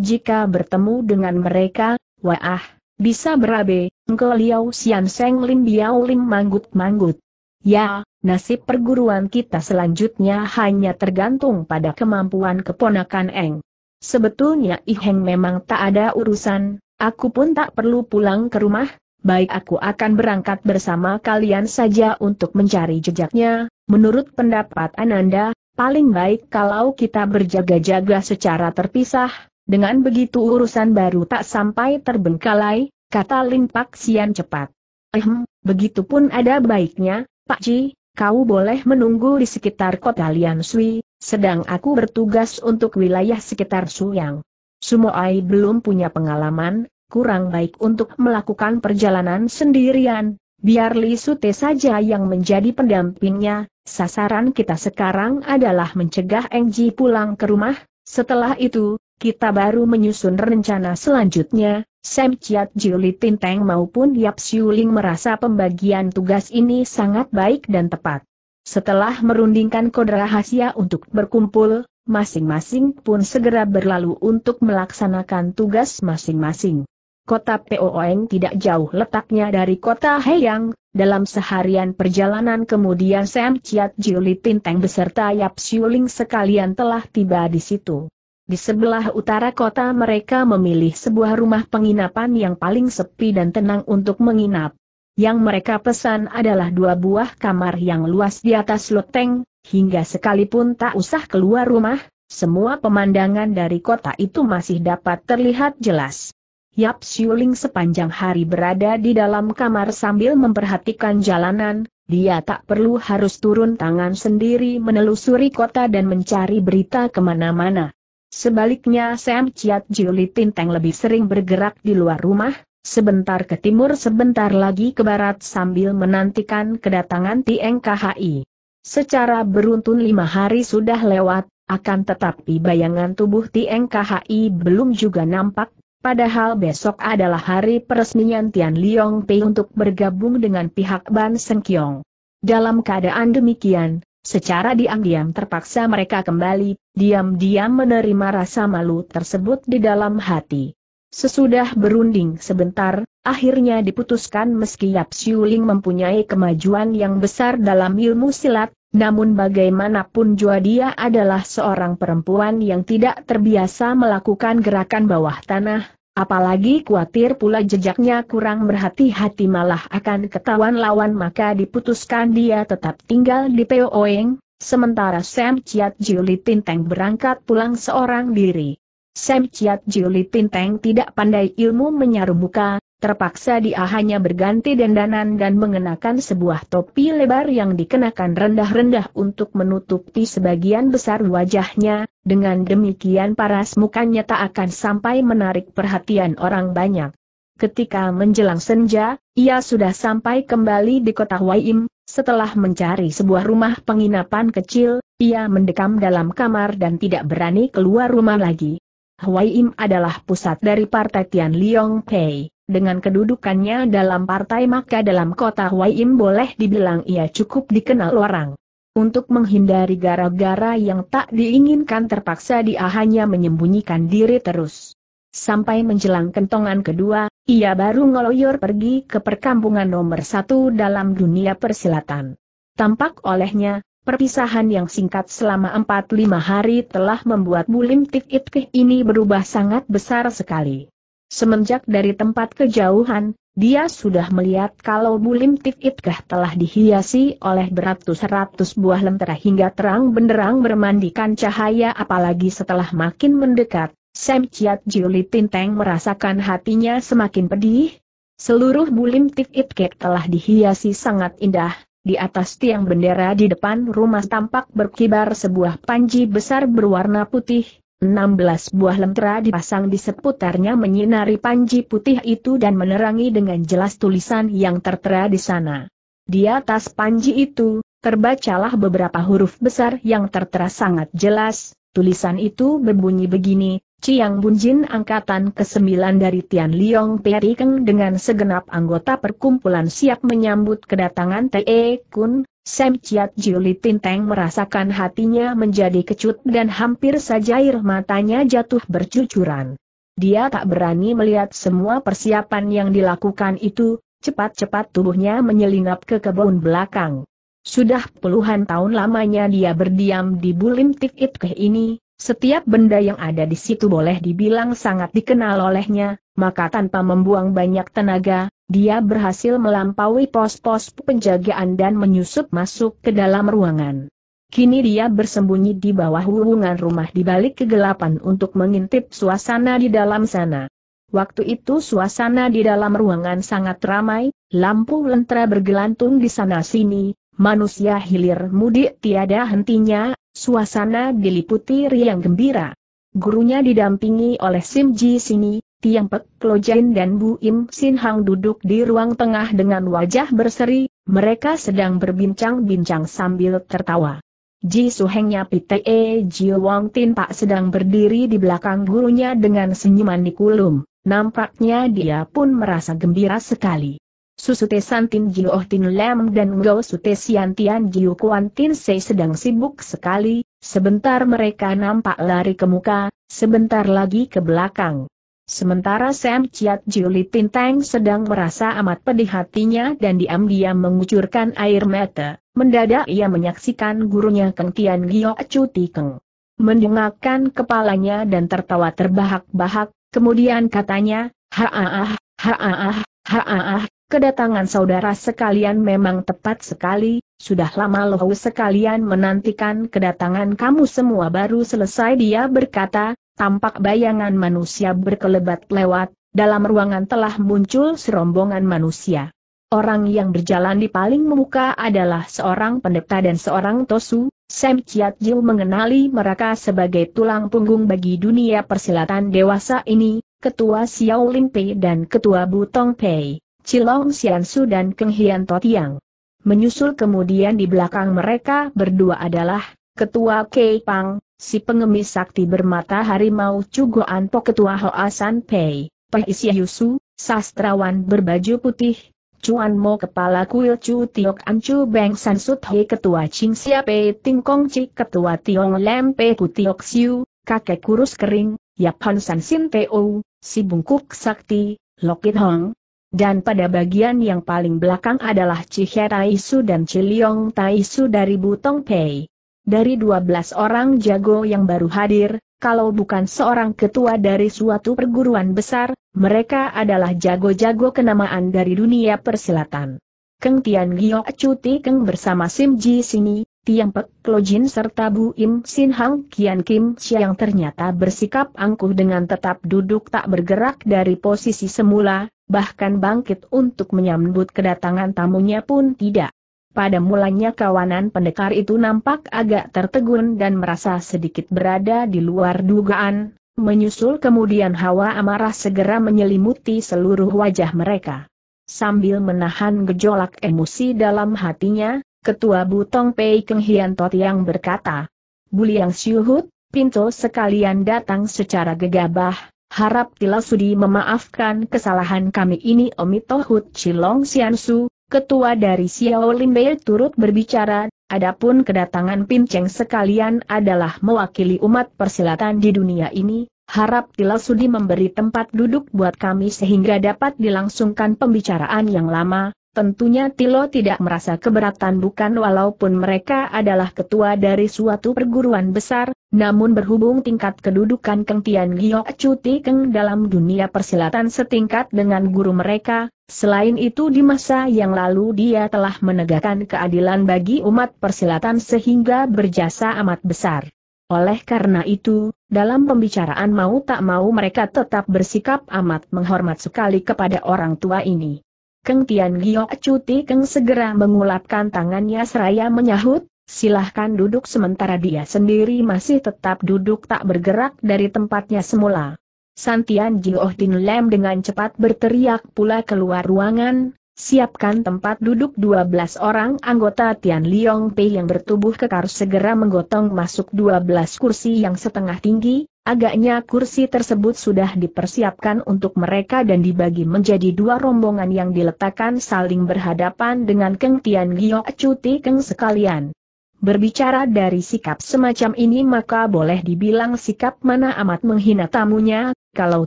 Jika bertemu dengan mereka, wah, bisa berabe, engkau liau sian seng lim biau lim manggut-manggut. Ya, nasib perguruan kita selanjutnya hanya tergantung pada kemampuan keponakan Eng. Sebetulnya Iheng memang tak ada urusan, aku pun tak perlu pulang ke rumah, baik aku akan berangkat bersama kalian saja untuk mencari jejaknya, Menurut pendapat Ananda, paling baik kalau kita berjaga-jaga secara terpisah, dengan begitu urusan baru tak sampai terbengkalai, kata Lim Pak Sian cepat. Ehm, begitupun ada baiknya, Pak Ji, kau boleh menunggu di sekitar kota Lian Sui, sedang aku bertugas untuk wilayah sekitar Suyang. Sumoai belum punya pengalaman, kurang baik untuk melakukan perjalanan sendirian, biar Li Sute saja yang menjadi pendampingnya, Sasaran kita sekarang adalah mencegah Engji pulang ke rumah, setelah itu, kita baru menyusun rencana selanjutnya, Sam Chiat Juli Tinteng maupun Yap Siuling merasa pembagian tugas ini sangat baik dan tepat. Setelah merundingkan kode rahasia untuk berkumpul, masing-masing pun segera berlalu untuk melaksanakan tugas masing-masing. Kota POOeng tidak jauh letaknya dari kota Heyang. Dalam seharian perjalanan kemudian Sam Chiat Juli Pinteng beserta Yap Siuling sekalian telah tiba di situ. Di sebelah utara kota mereka memilih sebuah rumah penginapan yang paling sepi dan tenang untuk menginap. Yang mereka pesan adalah dua buah kamar yang luas di atas loteng, hingga sekalipun tak usah keluar rumah, semua pemandangan dari kota itu masih dapat terlihat jelas. Yap Siuling sepanjang hari berada di dalam kamar sambil memperhatikan jalanan, dia tak perlu harus turun tangan sendiri menelusuri kota dan mencari berita kemana-mana. Sebaliknya Sam Chiat Juli Tinteng lebih sering bergerak di luar rumah, sebentar ke timur sebentar lagi ke barat sambil menantikan kedatangan TNKHI. Secara beruntun lima hari sudah lewat, akan tetapi bayangan tubuh TNKHI belum juga nampak, Padahal besok adalah hari peresmian Tian Liong Pei untuk bergabung dengan pihak Ban Seng Kiong. Dalam keadaan demikian, secara diam-diam terpaksa mereka kembali, diam-diam menerima rasa malu tersebut di dalam hati. Sesudah berunding sebentar, akhirnya diputuskan meski Yap Siuling mempunyai kemajuan yang besar dalam ilmu silat, namun bagaimanapun jua dia adalah seorang perempuan yang tidak terbiasa melakukan gerakan bawah tanah, apalagi khawatir pula jejaknya kurang berhati-hati malah akan ketahuan lawan maka diputuskan dia tetap tinggal di Peo Oeng sementara Sam Chiat Juli Tinteng berangkat pulang seorang diri. Sam Chiat Juli Tinteng tidak pandai ilmu menyaru muka, Terpaksa dia hanya berganti dandanan dan mengenakan sebuah topi lebar yang dikenakan rendah-rendah untuk menutupi sebagian besar wajahnya, dengan demikian paras mukanya tak akan sampai menarik perhatian orang banyak. Ketika menjelang senja, ia sudah sampai kembali di kota Waim, setelah mencari sebuah rumah penginapan kecil, ia mendekam dalam kamar dan tidak berani keluar rumah lagi. Huaim adalah pusat dari partai Tian Liong Pei dengan kedudukannya dalam partai maka dalam kota Huayim boleh dibilang ia cukup dikenal orang. Untuk menghindari gara-gara yang tak diinginkan terpaksa dia hanya menyembunyikan diri terus. Sampai menjelang kentongan kedua, ia baru ngeloyor pergi ke perkampungan nomor satu dalam dunia persilatan. Tampak olehnya, Perpisahan yang singkat selama 4-5 hari telah membuat Bulim Tik ini berubah sangat besar sekali. Semenjak dari tempat kejauhan, dia sudah melihat kalau bulim tikitkah telah dihiasi oleh beratus-ratus buah lentera hingga terang benderang bermandikan cahaya apalagi setelah makin mendekat. Sam Chiat Juli Tinteng merasakan hatinya semakin pedih. Seluruh bulim tikitkek telah dihiasi sangat indah, di atas tiang bendera di depan rumah tampak berkibar sebuah panji besar berwarna putih, 16 buah lentera dipasang di seputarnya menyinari panji putih itu dan menerangi dengan jelas tulisan yang tertera di sana. Di atas panji itu, terbacalah beberapa huruf besar yang tertera sangat jelas, tulisan itu berbunyi begini, Ciang Bunjin Angkatan ke-9 dari Tian Liong Perikeng dengan segenap anggota perkumpulan siap menyambut kedatangan T.E. Kun, Sam Chiat Juli Tinteng merasakan hatinya menjadi kecut dan hampir saja air matanya jatuh bercucuran. Dia tak berani melihat semua persiapan yang dilakukan itu, cepat-cepat tubuhnya menyelinap ke kebun belakang. Sudah puluhan tahun lamanya dia berdiam di Bulim ke ini, setiap benda yang ada di situ boleh dibilang sangat dikenal olehnya, maka tanpa membuang banyak tenaga, dia berhasil melampaui pos-pos penjagaan dan menyusup masuk ke dalam ruangan. Kini dia bersembunyi di bawah hubungan rumah di balik kegelapan untuk mengintip suasana di dalam sana. Waktu itu suasana di dalam ruangan sangat ramai, lampu lentera bergelantung di sana-sini, manusia hilir mudik tiada hentinya, suasana diliputi riang gembira. Gurunya didampingi oleh Sim Ji Sini, Tiang Pek, Klojen dan Bu Im Sin Hang duduk di ruang tengah dengan wajah berseri, mereka sedang berbincang-bincang sambil tertawa. Ji Su Suhengnya Pite e, Ji Wang Tin Pak sedang berdiri di belakang gurunya dengan senyuman di kulum. nampaknya dia pun merasa gembira sekali. Susute Santin Ji Oh Tin Lem dan Ngau Sute Sian Tian Ji Kuan Tin Se sedang sibuk sekali, sebentar mereka nampak lari ke muka, sebentar lagi ke belakang, Sementara Sam Chiat Juli pinteng sedang merasa amat pedih hatinya dan diam-diam mengucurkan air mata, mendadak ia menyaksikan gurunya Keng Tian Gio Cuti Keng. Mendengarkan kepalanya dan tertawa terbahak-bahak, kemudian katanya, Haaah, haaah, haaah, kedatangan saudara sekalian memang tepat sekali, sudah lama loh sekalian menantikan kedatangan kamu semua baru selesai dia berkata, tampak bayangan manusia berkelebat lewat, dalam ruangan telah muncul serombongan manusia. Orang yang berjalan di paling muka adalah seorang pendeta dan seorang tosu, Sam Chiat Jiu mengenali mereka sebagai tulang punggung bagi dunia persilatan dewasa ini, Ketua Xiao Lin Pei dan Ketua Butong Pei, Cilong Xian Su dan Keng Hian Totiang. Menyusul kemudian di belakang mereka berdua adalah Ketua Kei Pang, si pengemis sakti bermata harimau Cugoan Po Ketua Hoa San Pei, Pei Yusu, sastrawan berbaju putih, Cuan Mo Kepala Kuil cu Tiok Amcu Beng San Sut hei Ketua Ching Sia Pei Ting Kong Chi Ketua Tiong Lem Pei Ku Tiok Siu, Kakek Kurus Kering, Yapan San Sin Teo, Si Bungkuk Sakti, Lokit Hong, dan pada bagian yang paling belakang adalah Cihe Taisu dan Ciliong Taisu dari Butong Pei dari 12 orang jago yang baru hadir, kalau bukan seorang ketua dari suatu perguruan besar, mereka adalah jago-jago kenamaan dari dunia persilatan. Keng Tian Gio Cuti Keng bersama Sim Ji Sini, Tiang Pek Jin serta Bu Im Sin Hang Kian Kim yang ternyata bersikap angkuh dengan tetap duduk tak bergerak dari posisi semula, bahkan bangkit untuk menyambut kedatangan tamunya pun tidak. Pada mulanya kawanan pendekar itu nampak agak tertegun dan merasa sedikit berada di luar dugaan, menyusul kemudian hawa amarah segera menyelimuti seluruh wajah mereka. Sambil menahan gejolak emosi dalam hatinya, Ketua Butong Pei Keng Hian Tot yang berkata, Buliang Siuhut, Pinto sekalian datang secara gegabah, harap Tila Sudi memaafkan kesalahan kami ini Omitohut Chilong Siansu, ketua dari Xiao Limbei turut berbicara, adapun kedatangan Cheng sekalian adalah mewakili umat persilatan di dunia ini, harap Tila Sudi memberi tempat duduk buat kami sehingga dapat dilangsungkan pembicaraan yang lama, Tentunya Tilo tidak merasa keberatan bukan walaupun mereka adalah ketua dari suatu perguruan besar, namun berhubung tingkat kedudukan Keng Tian Giok Cuti Keng dalam dunia persilatan setingkat dengan guru mereka, selain itu di masa yang lalu dia telah menegakkan keadilan bagi umat persilatan sehingga berjasa amat besar. Oleh karena itu, dalam pembicaraan mau tak mau mereka tetap bersikap amat menghormat sekali kepada orang tua ini. Keng Tian Giok Cuti Keng segera mengulapkan tangannya seraya menyahut, silahkan duduk sementara dia sendiri masih tetap duduk tak bergerak dari tempatnya semula. Santian Jioh Tin Lem dengan cepat berteriak pula keluar ruangan, siapkan tempat duduk 12 orang anggota Tian Liong Pei yang bertubuh kekar segera menggotong masuk 12 kursi yang setengah tinggi, Agaknya kursi tersebut sudah dipersiapkan untuk mereka dan dibagi menjadi dua rombongan yang diletakkan saling berhadapan dengan Keng Tian Gio Cuti Keng sekalian. Berbicara dari sikap semacam ini maka boleh dibilang sikap mana amat menghina tamunya, kalau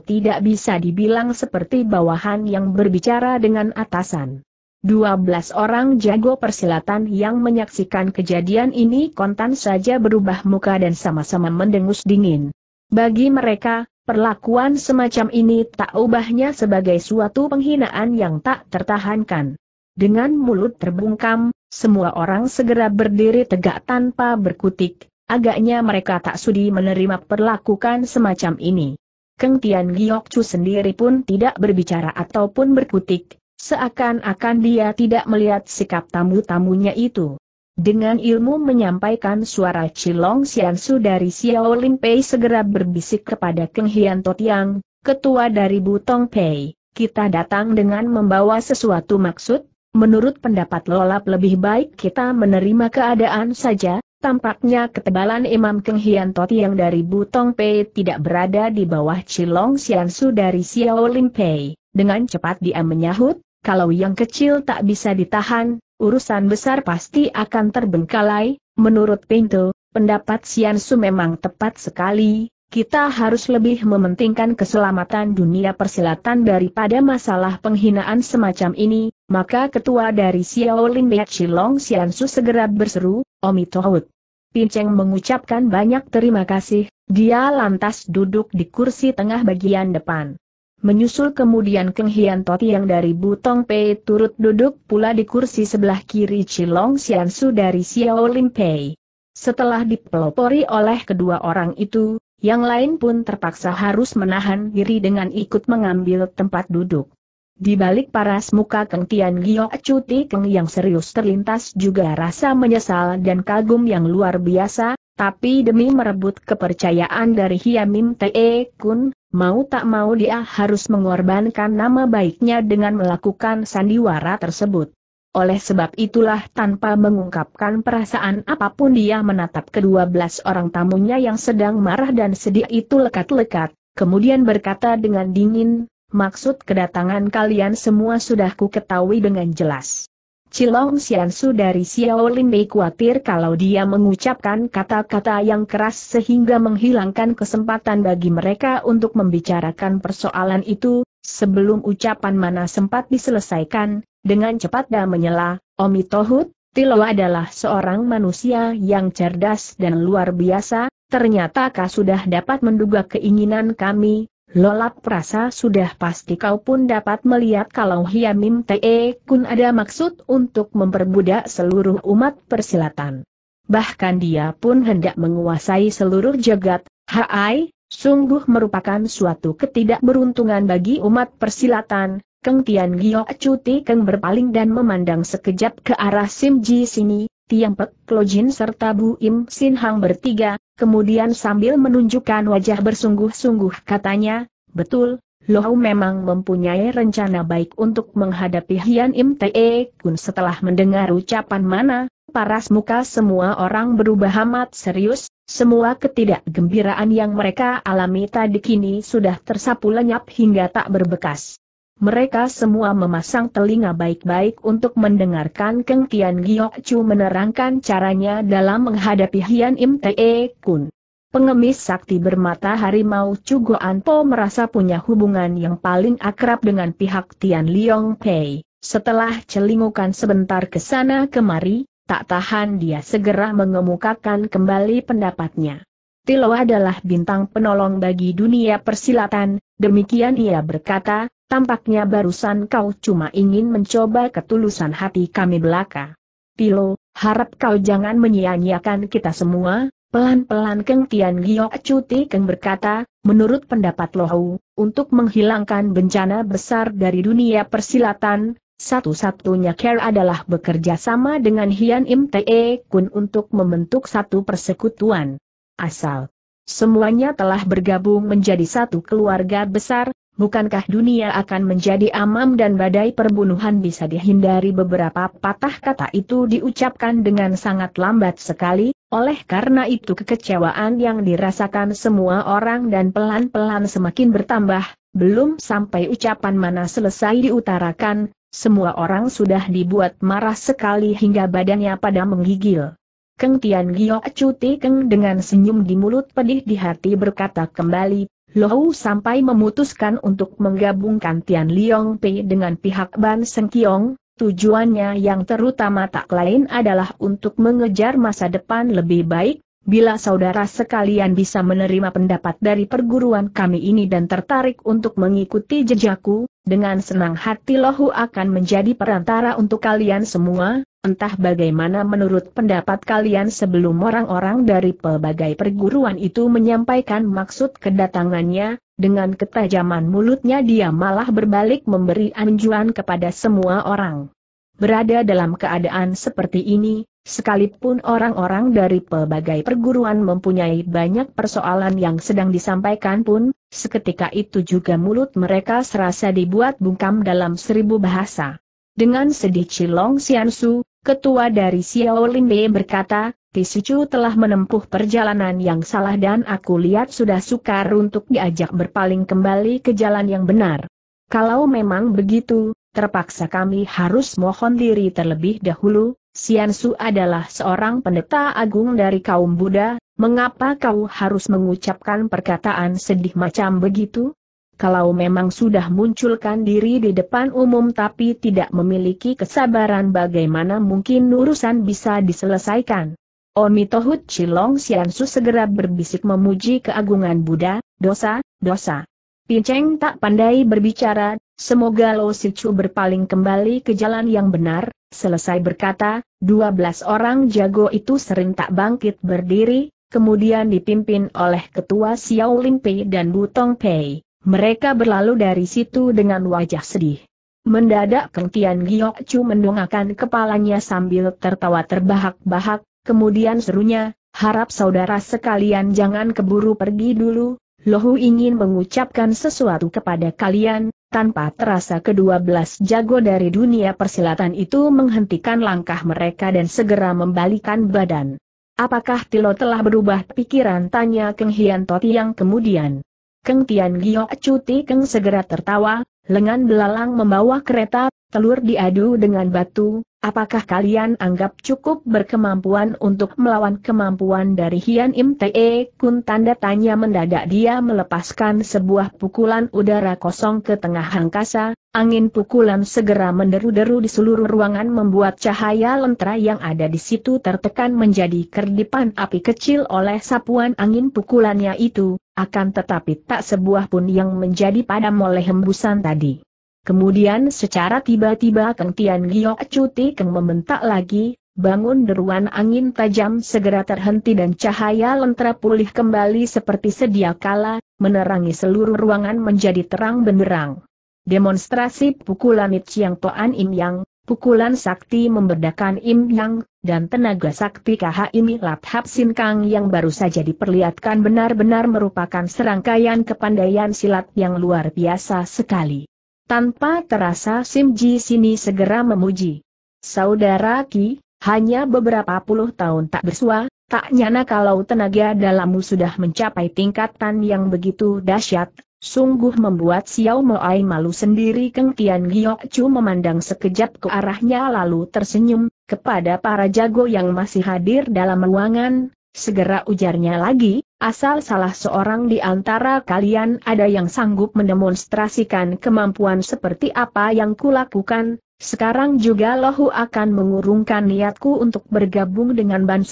tidak bisa dibilang seperti bawahan yang berbicara dengan atasan. 12 orang jago persilatan yang menyaksikan kejadian ini kontan saja berubah muka dan sama-sama mendengus dingin. Bagi mereka, perlakuan semacam ini tak ubahnya sebagai suatu penghinaan yang tak tertahankan. Dengan mulut terbungkam, semua orang segera berdiri tegak tanpa berkutik, agaknya mereka tak sudi menerima perlakukan semacam ini. Keng Tian Chu sendiri pun tidak berbicara ataupun berkutik, seakan-akan dia tidak melihat sikap tamu-tamunya itu. Dengan ilmu menyampaikan suara Cilong Xiansu dari Xiao Lin Pei segera berbisik kepada Keng Hian Totiang, ketua dari Butong Pei, kita datang dengan membawa sesuatu maksud, menurut pendapat Lolap lebih baik kita menerima keadaan saja, tampaknya ketebalan Imam Keng Hian Totiang dari Butong Pei tidak berada di bawah Cilong Xiansu dari Xiao Lin Pei. Dengan cepat dia menyahut, kalau yang kecil tak bisa ditahan, urusan besar pasti akan terbengkalai, menurut Pinto, pendapat Sian Su memang tepat sekali, kita harus lebih mementingkan keselamatan dunia persilatan daripada masalah penghinaan semacam ini, maka ketua dari Xiaolin Chilong Sian Su segera berseru, Omi Tohut. Pinceng mengucapkan banyak terima kasih, dia lantas duduk di kursi tengah bagian depan. Menyusul kemudian Keng Hian Toti yang dari Butong Pei turut duduk pula di kursi sebelah kiri Cilong Xiansu dari Xiao Lim Pei. Setelah dipelopori oleh kedua orang itu, yang lain pun terpaksa harus menahan diri dengan ikut mengambil tempat duduk. Di balik paras muka Keng Tian Gio Cuti Keng yang serius terlintas juga rasa menyesal dan kagum yang luar biasa, tapi demi merebut kepercayaan dari Hiamim Te Kun, mau tak mau dia harus mengorbankan nama baiknya dengan melakukan sandiwara tersebut. Oleh sebab itulah tanpa mengungkapkan perasaan apapun dia menatap kedua belas orang tamunya yang sedang marah dan sedih itu lekat-lekat, kemudian berkata dengan dingin, maksud kedatangan kalian semua sudah ku ketahui dengan jelas. Cilong Siansu dari Xiaolinmei khawatir kalau dia mengucapkan kata-kata yang keras sehingga menghilangkan kesempatan bagi mereka untuk membicarakan persoalan itu, sebelum ucapan mana sempat diselesaikan, dengan cepat dia menyela, Omi Tohut, Tilo adalah seorang manusia yang cerdas dan luar biasa, ternyata kau sudah dapat menduga keinginan kami, Lolat perasa sudah pasti kau pun dapat melihat kalau Hiamim Te Kun ada maksud untuk memperbudak seluruh umat persilatan. Bahkan dia pun hendak menguasai seluruh jagat, Hai, sungguh merupakan suatu ketidakberuntungan bagi umat persilatan, Keng Tian Gio Cuti Keng berpaling dan memandang sekejap ke arah Sim Ji sini, Tiang Pek, Klojin serta Bu Im Sin Hang bertiga, kemudian sambil menunjukkan wajah bersungguh-sungguh katanya, betul, Lohau memang mempunyai rencana baik untuk menghadapi Hian Im Te Kun setelah mendengar ucapan mana, paras muka semua orang berubah amat serius, semua ketidakgembiraan yang mereka alami tadi kini sudah tersapu lenyap hingga tak berbekas. Mereka semua memasang telinga baik-baik untuk mendengarkan Keng Tian Giok Chu menerangkan caranya dalam menghadapi Hian Im Te e Kun. Pengemis sakti bermata harimau Goan Po merasa punya hubungan yang paling akrab dengan pihak Tian Liong Pei. Setelah celingukan sebentar ke sana kemari, tak tahan dia segera mengemukakan kembali pendapatnya. Tilo adalah bintang penolong bagi dunia persilatan, demikian ia berkata, tampaknya barusan kau cuma ingin mencoba ketulusan hati kami belaka. Pilo, harap kau jangan menyia-nyiakan kita semua, pelan-pelan Keng Tian Giok Cuti Keng berkata, menurut pendapat Lohu, untuk menghilangkan bencana besar dari dunia persilatan, satu-satunya care adalah bekerja sama dengan Hian Im Te e Kun untuk membentuk satu persekutuan. Asal semuanya telah bergabung menjadi satu keluarga besar, bukankah dunia akan menjadi amam dan badai perbunuhan bisa dihindari beberapa patah kata itu diucapkan dengan sangat lambat sekali, oleh karena itu kekecewaan yang dirasakan semua orang dan pelan-pelan semakin bertambah, belum sampai ucapan mana selesai diutarakan, semua orang sudah dibuat marah sekali hingga badannya pada menggigil. Keng Tian Giok Cuti Keng dengan senyum di mulut pedih di hati berkata kembali, Lohu sampai memutuskan untuk menggabungkan Tian Liang Pei dengan pihak Ban Seng Kiong, tujuannya yang terutama tak lain adalah untuk mengejar masa depan lebih baik, bila saudara sekalian bisa menerima pendapat dari perguruan kami ini dan tertarik untuk mengikuti jejakku, dengan senang hati Lohu akan menjadi perantara untuk kalian semua, entah bagaimana menurut pendapat kalian sebelum orang-orang dari pelbagai perguruan itu menyampaikan maksud kedatangannya, dengan ketajaman mulutnya dia malah berbalik memberi anjuran kepada semua orang. Berada dalam keadaan seperti ini, Sekalipun orang-orang dari pelbagai perguruan mempunyai banyak persoalan yang sedang disampaikan pun, seketika itu juga mulut mereka serasa dibuat bungkam dalam seribu bahasa. Dengan sedih Cilong Xiansu, ketua dari Xiaolinbe berkata, Tisicu telah menempuh perjalanan yang salah dan aku lihat sudah sukar untuk diajak berpaling kembali ke jalan yang benar. Kalau memang begitu, terpaksa kami harus mohon diri terlebih dahulu, Sian Su adalah seorang pendeta agung dari kaum Buddha, mengapa kau harus mengucapkan perkataan sedih macam begitu? Kalau memang sudah munculkan diri di depan umum tapi tidak memiliki kesabaran bagaimana mungkin urusan bisa diselesaikan? Omitohut Sian Su segera berbisik memuji keagungan Buddha, dosa, dosa. Pinceng tak pandai berbicara, Semoga Lo Sicu berpaling kembali ke jalan yang benar, selesai berkata, Dua belas orang jago itu sering tak bangkit berdiri, kemudian dipimpin oleh ketua Xiao Lin Pei dan Butong Pei. Mereka berlalu dari situ dengan wajah sedih. Mendadak Keng Tian Giok Chu mendongakkan kepalanya sambil tertawa terbahak-bahak, kemudian serunya, harap saudara sekalian jangan keburu pergi dulu, Lohu ingin mengucapkan sesuatu kepada kalian, tanpa terasa kedua belas jago dari dunia persilatan itu menghentikan langkah mereka dan segera membalikan badan. Apakah Tilo telah berubah pikiran tanya Keng Hian Toti yang kemudian. Keng Tian Gio Cuti Keng segera tertawa, lengan belalang membawa kereta, telur diadu dengan batu, apakah kalian anggap cukup berkemampuan untuk melawan kemampuan dari Hian Im Te Kun? Tanda tanya mendadak dia melepaskan sebuah pukulan udara kosong ke tengah angkasa, angin pukulan segera menderu-deru di seluruh ruangan membuat cahaya lentera yang ada di situ tertekan menjadi kerdipan api kecil oleh sapuan angin pukulannya itu, akan tetapi tak sebuah pun yang menjadi padam oleh hembusan tadi. Kemudian secara tiba-tiba Keng Tian Giok Cuti Keng membentak lagi, bangun deruan angin tajam segera terhenti dan cahaya lentera pulih kembali seperti sedia kala, menerangi seluruh ruangan menjadi terang benderang. Demonstrasi pukulan It Chiang Toan Im Yang, pukulan sakti membedakan Im Yang, dan tenaga sakti kah Lap Hap Sin Kang yang baru saja diperlihatkan benar-benar merupakan serangkaian kepandaian silat yang luar biasa sekali. Tanpa terasa Sim Ji sini segera memuji. Saudara Ki, hanya beberapa puluh tahun tak bersua, tak nyana kalau tenaga dalammu sudah mencapai tingkatan yang begitu dahsyat, sungguh membuat Xiao Moai malu sendiri Keng Tian Giok Chu memandang sekejap ke arahnya lalu tersenyum, kepada para jago yang masih hadir dalam ruangan, segera ujarnya lagi, asal salah seorang di antara kalian ada yang sanggup mendemonstrasikan kemampuan seperti apa yang kulakukan, sekarang juga Lohu akan mengurungkan niatku untuk bergabung dengan Ban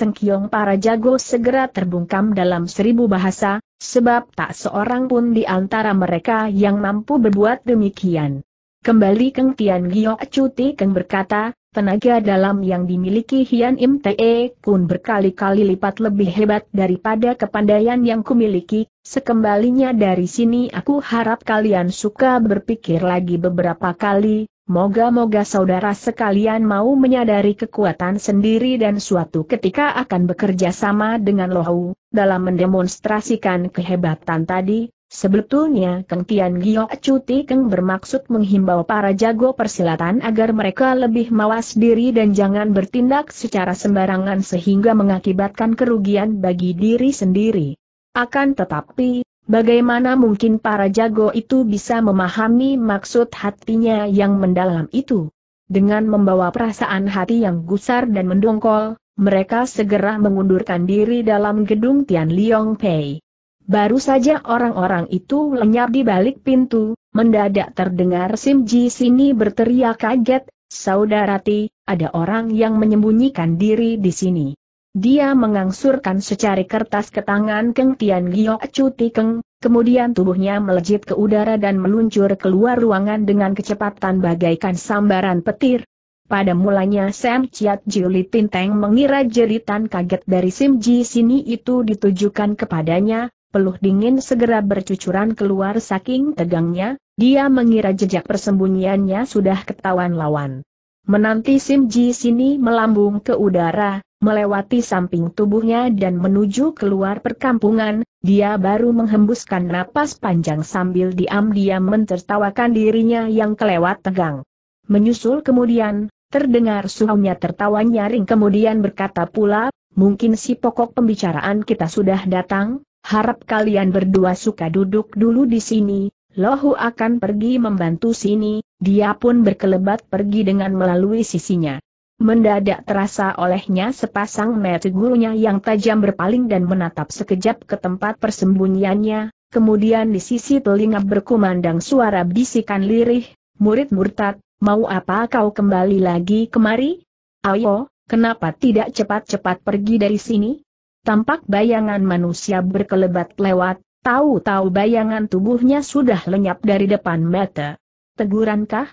para jago segera terbungkam dalam seribu bahasa, sebab tak seorang pun di antara mereka yang mampu berbuat demikian. Kembali Keng Tian Giok Cuti Keng berkata, Tenaga dalam yang dimiliki Hian Im Te Kun berkali-kali lipat lebih hebat daripada kepandaian yang kumiliki, sekembalinya dari sini aku harap kalian suka berpikir lagi beberapa kali, moga-moga saudara sekalian mau menyadari kekuatan sendiri dan suatu ketika akan bekerja sama dengan Lohu, dalam mendemonstrasikan kehebatan tadi, Sebetulnya Keng Tian Giok Cuti Keng bermaksud menghimbau para jago persilatan agar mereka lebih mawas diri dan jangan bertindak secara sembarangan sehingga mengakibatkan kerugian bagi diri sendiri. Akan tetapi, bagaimana mungkin para jago itu bisa memahami maksud hatinya yang mendalam itu? Dengan membawa perasaan hati yang gusar dan mendongkol, mereka segera mengundurkan diri dalam gedung Tian Liong Pei. Baru saja orang-orang itu lenyap di balik pintu, mendadak terdengar Sim Ji sini berteriak kaget, Saudarati, ada orang yang menyembunyikan diri di sini. Dia mengangsurkan secari kertas ke tangan Keng Tian Giok Cuti Keng, kemudian tubuhnya melejit ke udara dan meluncur keluar ruangan dengan kecepatan bagaikan sambaran petir. Pada mulanya Sam Chiat Juli Tinteng mengira jeritan kaget dari Sim Ji sini itu ditujukan kepadanya, peluh dingin segera bercucuran keluar saking tegangnya, dia mengira jejak persembunyiannya sudah ketahuan lawan. Menanti Sim Ji sini melambung ke udara, melewati samping tubuhnya dan menuju keluar perkampungan, dia baru menghembuskan napas panjang sambil diam-diam mentertawakan dirinya yang kelewat tegang. Menyusul kemudian, terdengar suhunya tertawa nyaring kemudian berkata pula, mungkin si pokok pembicaraan kita sudah datang, Harap kalian berdua suka duduk dulu di sini, Lohu akan pergi membantu sini, dia pun berkelebat pergi dengan melalui sisinya. Mendadak terasa olehnya sepasang mata gurunya yang tajam berpaling dan menatap sekejap ke tempat persembunyiannya, kemudian di sisi telinga berkumandang suara bisikan lirih, murid murtad, mau apa kau kembali lagi kemari? Ayo, kenapa tidak cepat-cepat pergi dari sini? tampak bayangan manusia berkelebat lewat, tahu-tahu bayangan tubuhnya sudah lenyap dari depan mata. Tegurankah?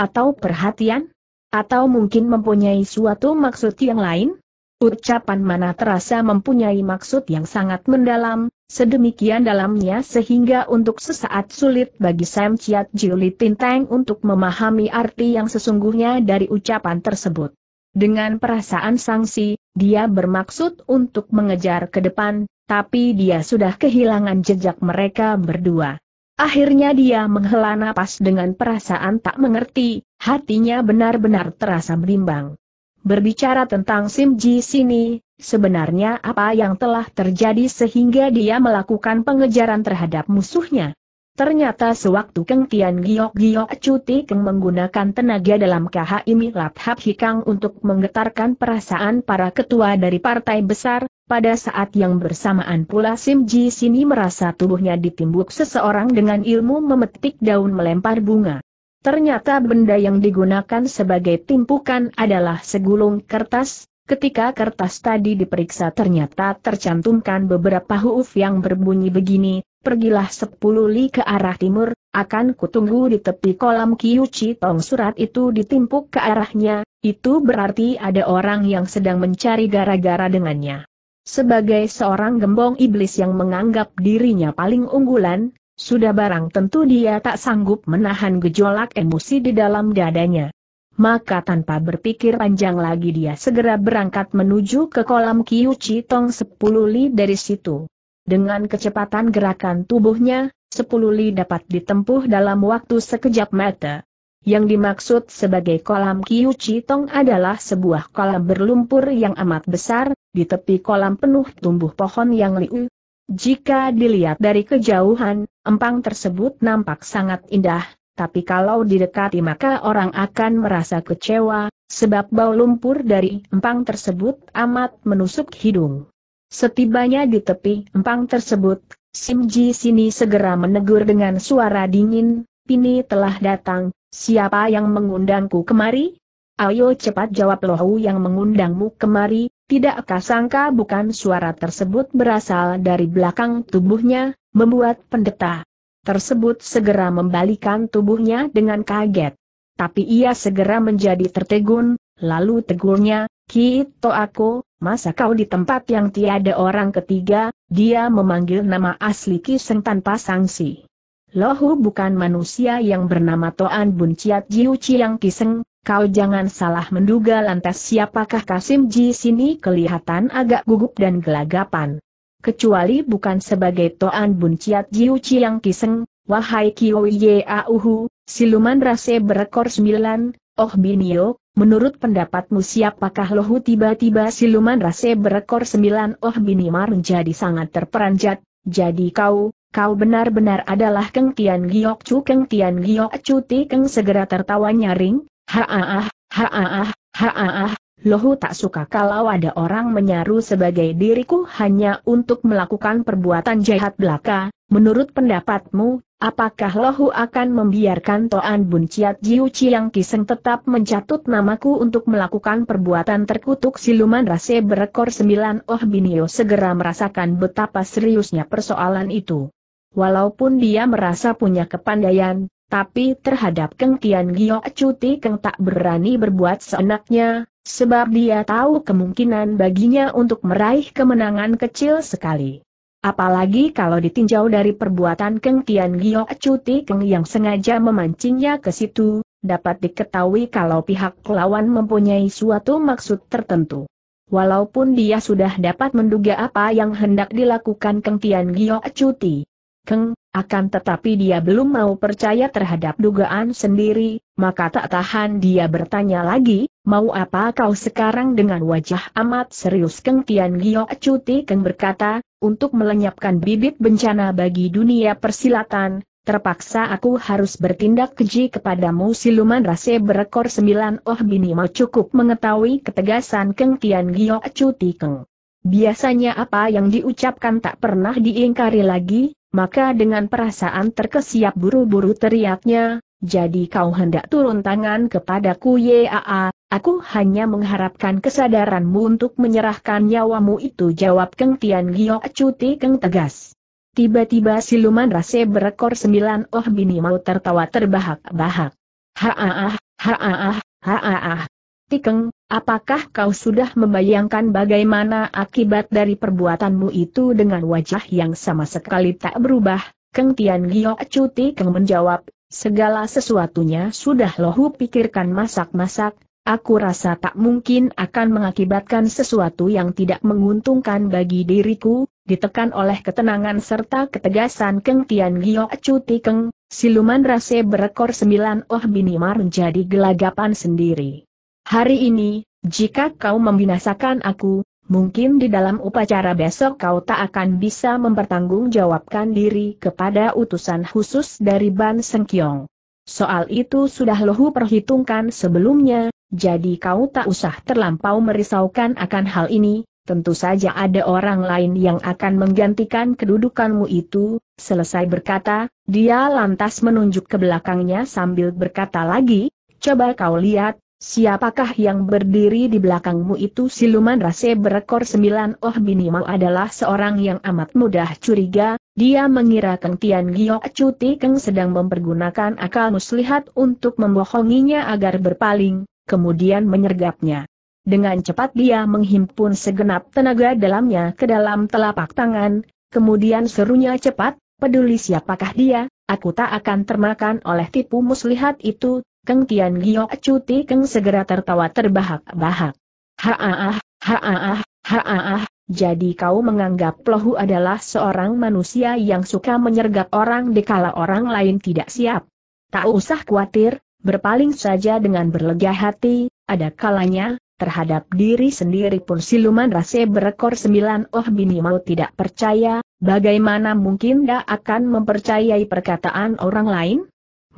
Atau perhatian? Atau mungkin mempunyai suatu maksud yang lain? Ucapan mana terasa mempunyai maksud yang sangat mendalam, sedemikian dalamnya sehingga untuk sesaat sulit bagi Sam Chiat Juli Tinteng untuk memahami arti yang sesungguhnya dari ucapan tersebut. Dengan perasaan sangsi, dia bermaksud untuk mengejar ke depan, tapi dia sudah kehilangan jejak mereka berdua. Akhirnya dia menghela napas dengan perasaan tak mengerti, hatinya benar-benar terasa berimbang. Berbicara tentang Sim Ji sini, sebenarnya apa yang telah terjadi sehingga dia melakukan pengejaran terhadap musuhnya? Ternyata sewaktu Keng Tian Giok Giok Cuti Keng menggunakan tenaga dalam KHI Lap Hap Hikang untuk menggetarkan perasaan para ketua dari partai besar, pada saat yang bersamaan pula Sim Ji Sini merasa tubuhnya ditimbuk seseorang dengan ilmu memetik daun melempar bunga. Ternyata benda yang digunakan sebagai timpukan adalah segulung kertas, ketika kertas tadi diperiksa ternyata tercantumkan beberapa huruf yang berbunyi begini, pergilah sepuluh li ke arah timur, akan kutunggu di tepi kolam Kiyuchi Tong surat itu ditimpuk ke arahnya, itu berarti ada orang yang sedang mencari gara-gara dengannya. Sebagai seorang gembong iblis yang menganggap dirinya paling unggulan, sudah barang tentu dia tak sanggup menahan gejolak emosi di dalam dadanya. Maka tanpa berpikir panjang lagi dia segera berangkat menuju ke kolam Kiyuchi Tong 10 li dari situ. Dengan kecepatan gerakan tubuhnya, sepuluh li dapat ditempuh dalam waktu sekejap mata. Yang dimaksud sebagai kolam Kiu Chitong adalah sebuah kolam berlumpur yang amat besar, di tepi kolam penuh tumbuh pohon yang liu. Jika dilihat dari kejauhan, empang tersebut nampak sangat indah, tapi kalau didekati maka orang akan merasa kecewa, sebab bau lumpur dari empang tersebut amat menusuk hidung. Setibanya di tepi empang tersebut, Simji Sini segera menegur dengan suara dingin, Pini telah datang, siapa yang mengundangku kemari? Ayo cepat jawab lohu yang mengundangmu kemari, tidak kasangka bukan suara tersebut berasal dari belakang tubuhnya, membuat pendeta tersebut segera membalikan tubuhnya dengan kaget. Tapi ia segera menjadi tertegun, lalu tegurnya, Kito aku, masa kau di tempat yang tiada orang ketiga, dia memanggil nama asli Kiseng tanpa sanksi. Lohu bukan manusia yang bernama Toan Bunciat Jiu Chiang Kiseng, kau jangan salah menduga lantas siapakah Kasim Ji sini kelihatan agak gugup dan gelagapan. Kecuali bukan sebagai Toan Bunciat Jiu Chiang Kiseng, wahai Kiyo Ye Auhu, siluman rase berekor sembilan, Oh Binio, Menurut pendapatmu siapakah lohu tiba-tiba siluman rase berekor sembilan oh binimar menjadi sangat terperanjat, jadi kau, kau benar-benar adalah Keng Tian Giok cu Keng Tian Giok cu. Ti Keng segera tertawa nyaring, haaah, haaah, haaah, lohu tak suka kalau ada orang menyaru sebagai diriku hanya untuk melakukan perbuatan jahat belaka, menurut pendapatmu, Apakah Lohu akan membiarkan Toan Bun Ciat Jiu Chiang Kiseng tetap mencatut namaku untuk melakukan perbuatan terkutuk siluman rase berekor sembilan Oh Binio segera merasakan betapa seriusnya persoalan itu. Walaupun dia merasa punya kepandaian, tapi terhadap Keng Tian Gio Cuti Keng tak berani berbuat seenaknya, sebab dia tahu kemungkinan baginya untuk meraih kemenangan kecil sekali. Apalagi kalau ditinjau dari perbuatan Keng Tian Giok Cuti Keng yang sengaja memancingnya ke situ, dapat diketahui kalau pihak lawan mempunyai suatu maksud tertentu. Walaupun dia sudah dapat menduga apa yang hendak dilakukan Keng Tian Giok Cuti. Keng, akan tetapi dia belum mau percaya terhadap dugaan sendiri, maka tak tahan dia bertanya lagi, mau apa kau sekarang dengan wajah amat serius Keng Tian Giok Cuti Keng berkata, untuk melenyapkan bibit bencana bagi dunia persilatan, terpaksa aku harus bertindak keji kepadamu siluman rase berekor sembilan oh bini mau cukup mengetahui ketegasan Keng Tian Giok Cuti Keng. Biasanya apa yang diucapkan tak pernah diingkari lagi, maka dengan perasaan terkesiap buru-buru teriaknya, jadi kau hendak turun tangan kepadaku Yaa, Aku hanya mengharapkan kesadaranmu untuk menyerahkan nyawamu itu jawab Keng Tian Gio Cuti Keng tegas. Tiba-tiba siluman rase berekor sembilan oh bini mau tertawa terbahak-bahak. Haaah, haaah, ah Tikeng, apakah kau sudah membayangkan bagaimana akibat dari perbuatanmu itu dengan wajah yang sama sekali tak berubah? Keng Tian Gio Cuti Keng menjawab, segala sesuatunya sudah lohu pikirkan masak-masak, Aku rasa tak mungkin akan mengakibatkan sesuatu yang tidak menguntungkan bagi diriku, ditekan oleh ketenangan serta ketegasan Keng Tian Giok Cuti Keng, siluman rase berekor sembilan oh binimar menjadi gelagapan sendiri. Hari ini, jika kau membinasakan aku, mungkin di dalam upacara besok kau tak akan bisa mempertanggungjawabkan diri kepada utusan khusus dari Ban Sengkyong. Soal itu sudah Lohu perhitungkan sebelumnya, jadi kau tak usah terlampau merisaukan akan hal ini, tentu saja ada orang lain yang akan menggantikan kedudukanmu itu, selesai berkata, dia lantas menunjuk ke belakangnya sambil berkata lagi, coba kau lihat, siapakah yang berdiri di belakangmu itu siluman rase berekor sembilan oh binimau adalah seorang yang amat mudah curiga, dia mengira Keng Tian Giok Cuti Keng sedang mempergunakan akal muslihat untuk membohonginya agar berpaling, kemudian menyergapnya. Dengan cepat dia menghimpun segenap tenaga dalamnya ke dalam telapak tangan, kemudian serunya cepat, peduli siapakah dia, aku tak akan termakan oleh tipu muslihat itu, Keng Tian Giok Cuti Keng segera tertawa terbahak-bahak. Haaah, haaah, haaah, jadi kau menganggap Plohu adalah seorang manusia yang suka menyergap orang dikala orang lain tidak siap. Tak usah khawatir, Berpaling saja dengan berlega hati, ada kalanya, terhadap diri sendiri pun siluman rase berekor sembilan Oh Bini mau tidak percaya, bagaimana mungkin dia akan mempercayai perkataan orang lain?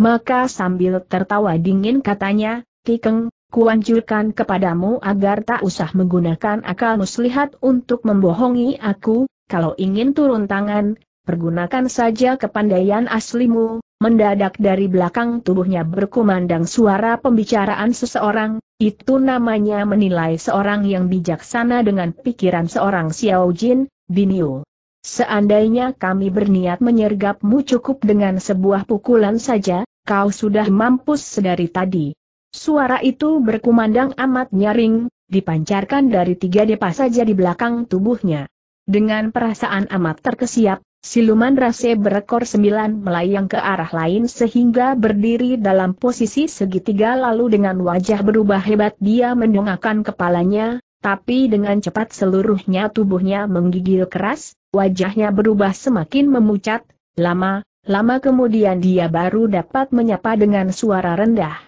Maka sambil tertawa dingin katanya, Kikeng, kuanjurkan kepadamu agar tak usah menggunakan akal muslihat untuk membohongi aku, kalau ingin turun tangan, pergunakan saja kepandaian aslimu, Mendadak dari belakang tubuhnya berkumandang suara pembicaraan seseorang, itu namanya menilai seorang yang bijaksana dengan pikiran seorang Xiao Jin, Binio. Seandainya kami berniat menyergapmu cukup dengan sebuah pukulan saja, kau sudah mampus sedari tadi. Suara itu berkumandang amat nyaring, dipancarkan dari tiga depa saja di belakang tubuhnya. Dengan perasaan amat terkesiap, Siluman rase berekor sembilan melayang ke arah lain sehingga berdiri dalam posisi segitiga lalu dengan wajah berubah hebat dia mendongakkan kepalanya, tapi dengan cepat seluruhnya tubuhnya menggigil keras, wajahnya berubah semakin memucat, lama, lama kemudian dia baru dapat menyapa dengan suara rendah.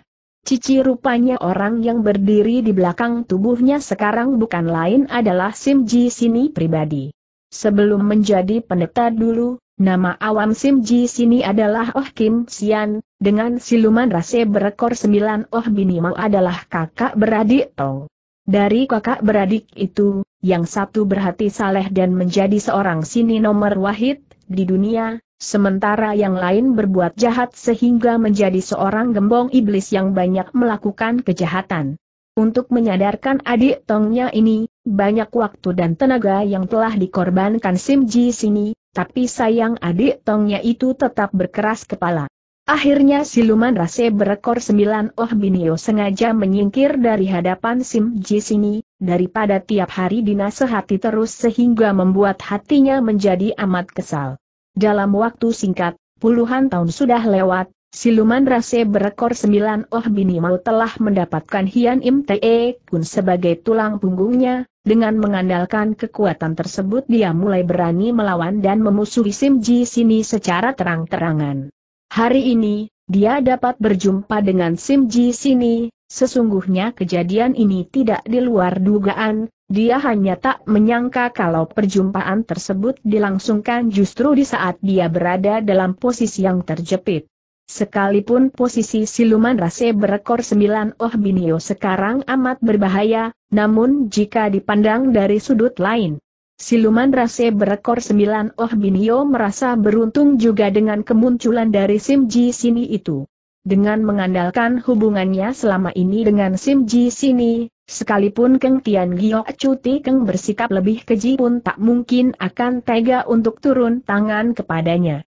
Cici rupanya orang yang berdiri di belakang tubuhnya sekarang bukan lain adalah Sim Ji Sini pribadi. Sebelum menjadi pendeta dulu, nama awam Sim Ji sini adalah Oh Kim Sian, dengan siluman rase berekor sembilan Oh Binimau adalah kakak beradik Tong. Dari kakak beradik itu, yang satu berhati saleh dan menjadi seorang sini nomor wahid di dunia, sementara yang lain berbuat jahat sehingga menjadi seorang gembong iblis yang banyak melakukan kejahatan. Untuk menyadarkan adik Tongnya ini, banyak waktu dan tenaga yang telah dikorbankan Sim Ji sini, tapi sayang adik Tongnya itu tetap berkeras kepala. Akhirnya siluman rase berekor sembilan Oh Binio sengaja menyingkir dari hadapan Sim Ji sini, daripada tiap hari dinasehati terus sehingga membuat hatinya menjadi amat kesal. Dalam waktu singkat, puluhan tahun sudah lewat, Siluman Rase berekor sembilan Oh Bini Mau telah mendapatkan Hian Im Te e Kun sebagai tulang punggungnya, dengan mengandalkan kekuatan tersebut dia mulai berani melawan dan memusuhi Sim Ji Sini secara terang-terangan. Hari ini, dia dapat berjumpa dengan Sim Ji Sini, sesungguhnya kejadian ini tidak di luar dugaan, dia hanya tak menyangka kalau perjumpaan tersebut dilangsungkan justru di saat dia berada dalam posisi yang terjepit. Sekalipun posisi siluman rase berekor sembilan Oh Binio sekarang amat berbahaya, namun jika dipandang dari sudut lain, siluman rase berekor sembilan Oh Binio merasa beruntung juga dengan kemunculan dari Sim Ji Sini itu. Dengan mengandalkan hubungannya selama ini dengan Sim Ji Sini, sekalipun Keng Tian Giok Cuti Keng bersikap lebih keji pun tak mungkin akan tega untuk turun tangan kepadanya.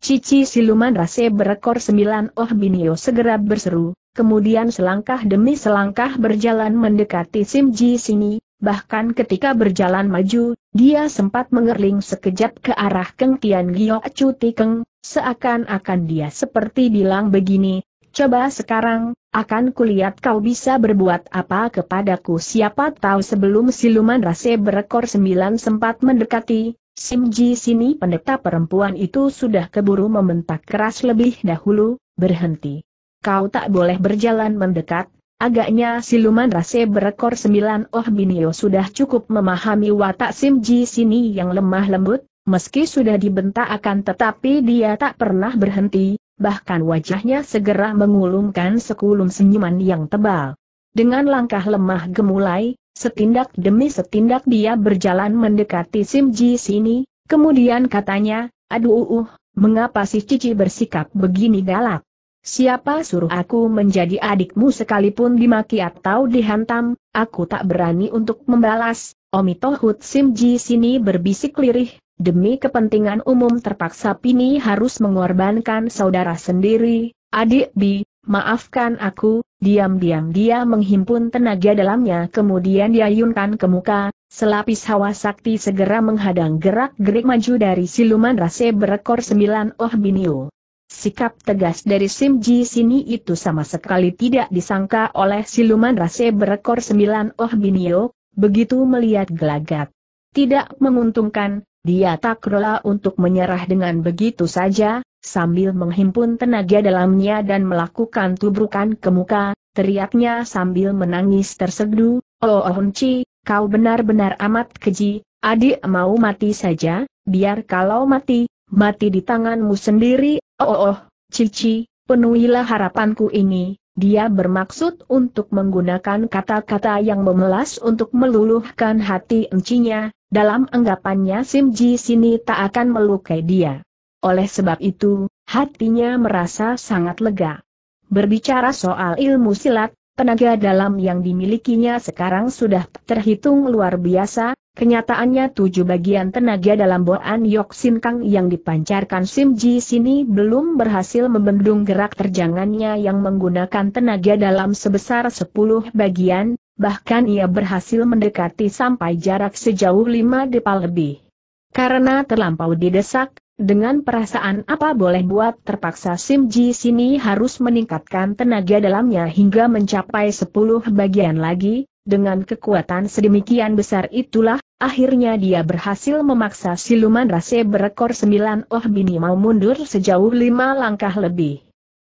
Cici siluman rase berekor sembilan Oh Binio segera berseru, kemudian selangkah demi selangkah berjalan mendekati Sim Ji sini, bahkan ketika berjalan maju, dia sempat mengerling sekejap ke arah Keng Tian Gio Acu Tikeng, seakan-akan dia seperti bilang begini, coba sekarang, akan kulihat kau bisa berbuat apa kepadaku siapa tahu sebelum siluman rase berekor sembilan sempat mendekati, Sim Ji sini pendeta perempuan itu sudah keburu membentak keras lebih dahulu, berhenti. Kau tak boleh berjalan mendekat, agaknya siluman rase berekor sembilan Oh Binio sudah cukup memahami watak Sim Ji sini yang lemah lembut, meski sudah dibentak akan tetapi dia tak pernah berhenti, bahkan wajahnya segera mengulungkan sekulum senyuman yang tebal. Dengan langkah lemah gemulai, Setindak demi setindak dia berjalan mendekati Sim Ji sini, kemudian katanya, aduh uh, uh, mengapa si Cici bersikap begini galak? Siapa suruh aku menjadi adikmu sekalipun dimaki atau dihantam, aku tak berani untuk membalas, Omitohut Sim Ji sini berbisik lirih, demi kepentingan umum terpaksa Pini harus mengorbankan saudara sendiri, adik Bi, maafkan aku, Diam-diam dia menghimpun tenaga dalamnya kemudian diayunkan ke muka, selapis hawa sakti segera menghadang gerak-gerik maju dari siluman rase berekor sembilan Oh Binio. Sikap tegas dari Sim Ji sini itu sama sekali tidak disangka oleh siluman rase berekor sembilan Oh Binio, begitu melihat gelagat. Tidak menguntungkan, dia tak rela untuk menyerah dengan begitu saja, sambil menghimpun tenaga dalamnya dan melakukan tubrukan ke muka, teriaknya sambil menangis tersedu. Oh oh, Onci, kau benar-benar amat keji, adik mau mati saja, biar kalau mati, mati di tanganmu sendiri, oh oh, oh cici, penuhilah harapanku ini, dia bermaksud untuk menggunakan kata-kata yang memelas untuk meluluhkan hati encinya, dalam anggapannya Sim Ji sini tak akan melukai dia. Oleh sebab itu, hatinya merasa sangat lega. Berbicara soal ilmu silat, tenaga dalam yang dimilikinya sekarang sudah terhitung luar biasa, kenyataannya tujuh bagian tenaga dalam Boan Yok Sin Kang yang dipancarkan Sim Ji sini belum berhasil membendung gerak terjangannya yang menggunakan tenaga dalam sebesar sepuluh bagian, bahkan ia berhasil mendekati sampai jarak sejauh lima depal lebih. Karena terlampau didesak, dengan perasaan apa boleh buat terpaksa Sim Ji sini harus meningkatkan tenaga dalamnya hingga mencapai sepuluh bagian lagi, dengan kekuatan sedemikian besar itulah, akhirnya dia berhasil memaksa siluman rase berekor sembilan Oh Bini mau mundur sejauh lima langkah lebih.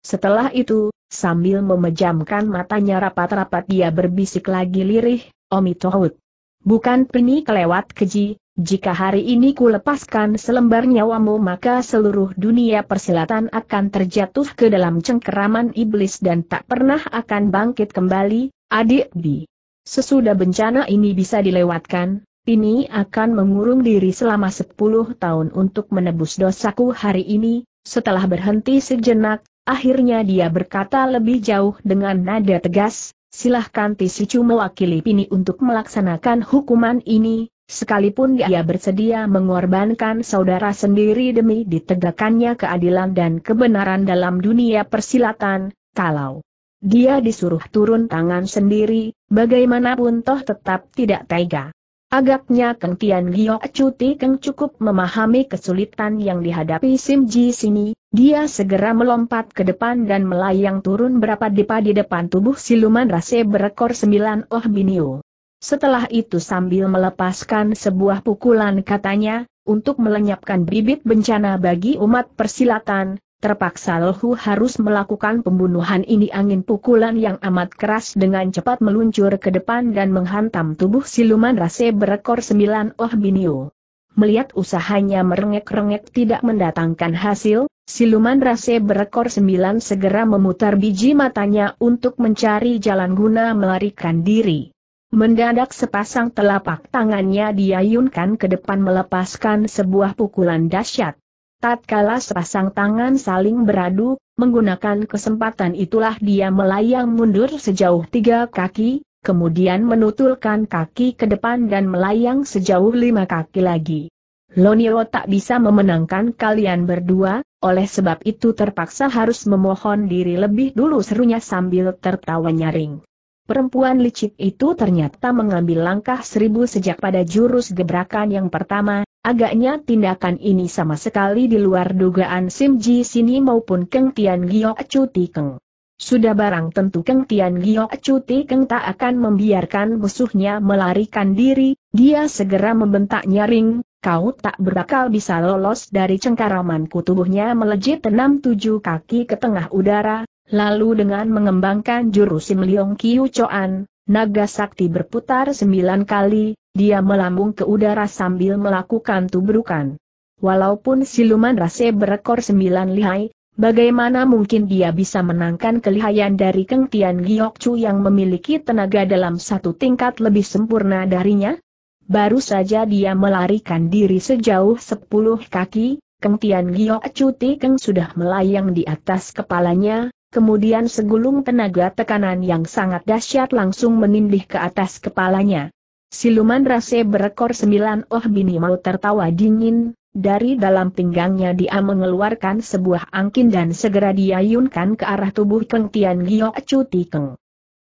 Setelah itu, sambil memejamkan matanya rapat-rapat dia berbisik lagi lirih, Omi Tohut. Bukan peni kelewat keji, jika hari ini ku lepaskan selembar nyawamu maka seluruh dunia persilatan akan terjatuh ke dalam cengkeraman iblis dan tak pernah akan bangkit kembali, adik bi. Sesudah bencana ini bisa dilewatkan, Pini akan mengurung diri selama 10 tahun untuk menebus dosaku hari ini, setelah berhenti sejenak, Akhirnya dia berkata lebih jauh dengan nada tegas, silahkan Tisicu mewakili Pini untuk melaksanakan hukuman ini, sekalipun dia bersedia mengorbankan saudara sendiri demi ditegakkannya keadilan dan kebenaran dalam dunia persilatan, kalau dia disuruh turun tangan sendiri, bagaimanapun toh tetap tidak tega. Agaknya Keng Tian Giok Cuti Keng cukup memahami kesulitan yang dihadapi Sim Ji sini, dia segera melompat ke depan dan melayang turun berapa depa di depan tubuh siluman rase berekor sembilan Oh Binio. Setelah itu sambil melepaskan sebuah pukulan katanya, untuk melenyapkan bibit bencana bagi umat persilatan, Terpaksa Lohu harus melakukan pembunuhan ini angin pukulan yang amat keras dengan cepat meluncur ke depan dan menghantam tubuh siluman rase berekor sembilan Oh Binio. Melihat usahanya merengek-rengek tidak mendatangkan hasil, siluman rase berekor sembilan segera memutar biji matanya untuk mencari jalan guna melarikan diri. Mendadak sepasang telapak tangannya diayunkan ke depan melepaskan sebuah pukulan dahsyat. Tatkala sepasang tangan saling beradu, menggunakan kesempatan itulah dia melayang mundur sejauh tiga kaki, kemudian menutulkan kaki ke depan dan melayang sejauh lima kaki lagi. Lonio tak bisa memenangkan kalian berdua, oleh sebab itu terpaksa harus memohon diri lebih dulu serunya sambil tertawa nyaring. Perempuan licik itu ternyata mengambil langkah seribu sejak pada jurus gebrakan yang pertama, Agaknya tindakan ini sama sekali di luar dugaan Sim Ji Sini maupun Keng Tian Gio Cuti Keng. Sudah barang tentu Keng Tian Gio Cuti Keng tak akan membiarkan musuhnya melarikan diri, dia segera membentak nyaring, kau tak berakal bisa lolos dari cengkaramanku tubuhnya melejit enam tujuh kaki ke tengah udara, lalu dengan mengembangkan jurus Sim Leong Kiu Choan, naga sakti berputar sembilan kali, dia melambung ke udara sambil melakukan tubrukan. Walaupun siluman rase berekor sembilan lihai, bagaimana mungkin dia bisa menangkan kelihayan dari Keng Tian Chu yang memiliki tenaga dalam satu tingkat lebih sempurna darinya? Baru saja dia melarikan diri sejauh sepuluh kaki, Keng Tian Ti Keng sudah melayang di atas kepalanya, Kemudian segulung tenaga tekanan yang sangat dahsyat langsung menindih ke atas kepalanya. Siluman rase berekor sembilan oh bini mau tertawa dingin, dari dalam pinggangnya dia mengeluarkan sebuah angkin dan segera diayunkan ke arah tubuh Keng Tian Gio Cuti Keng.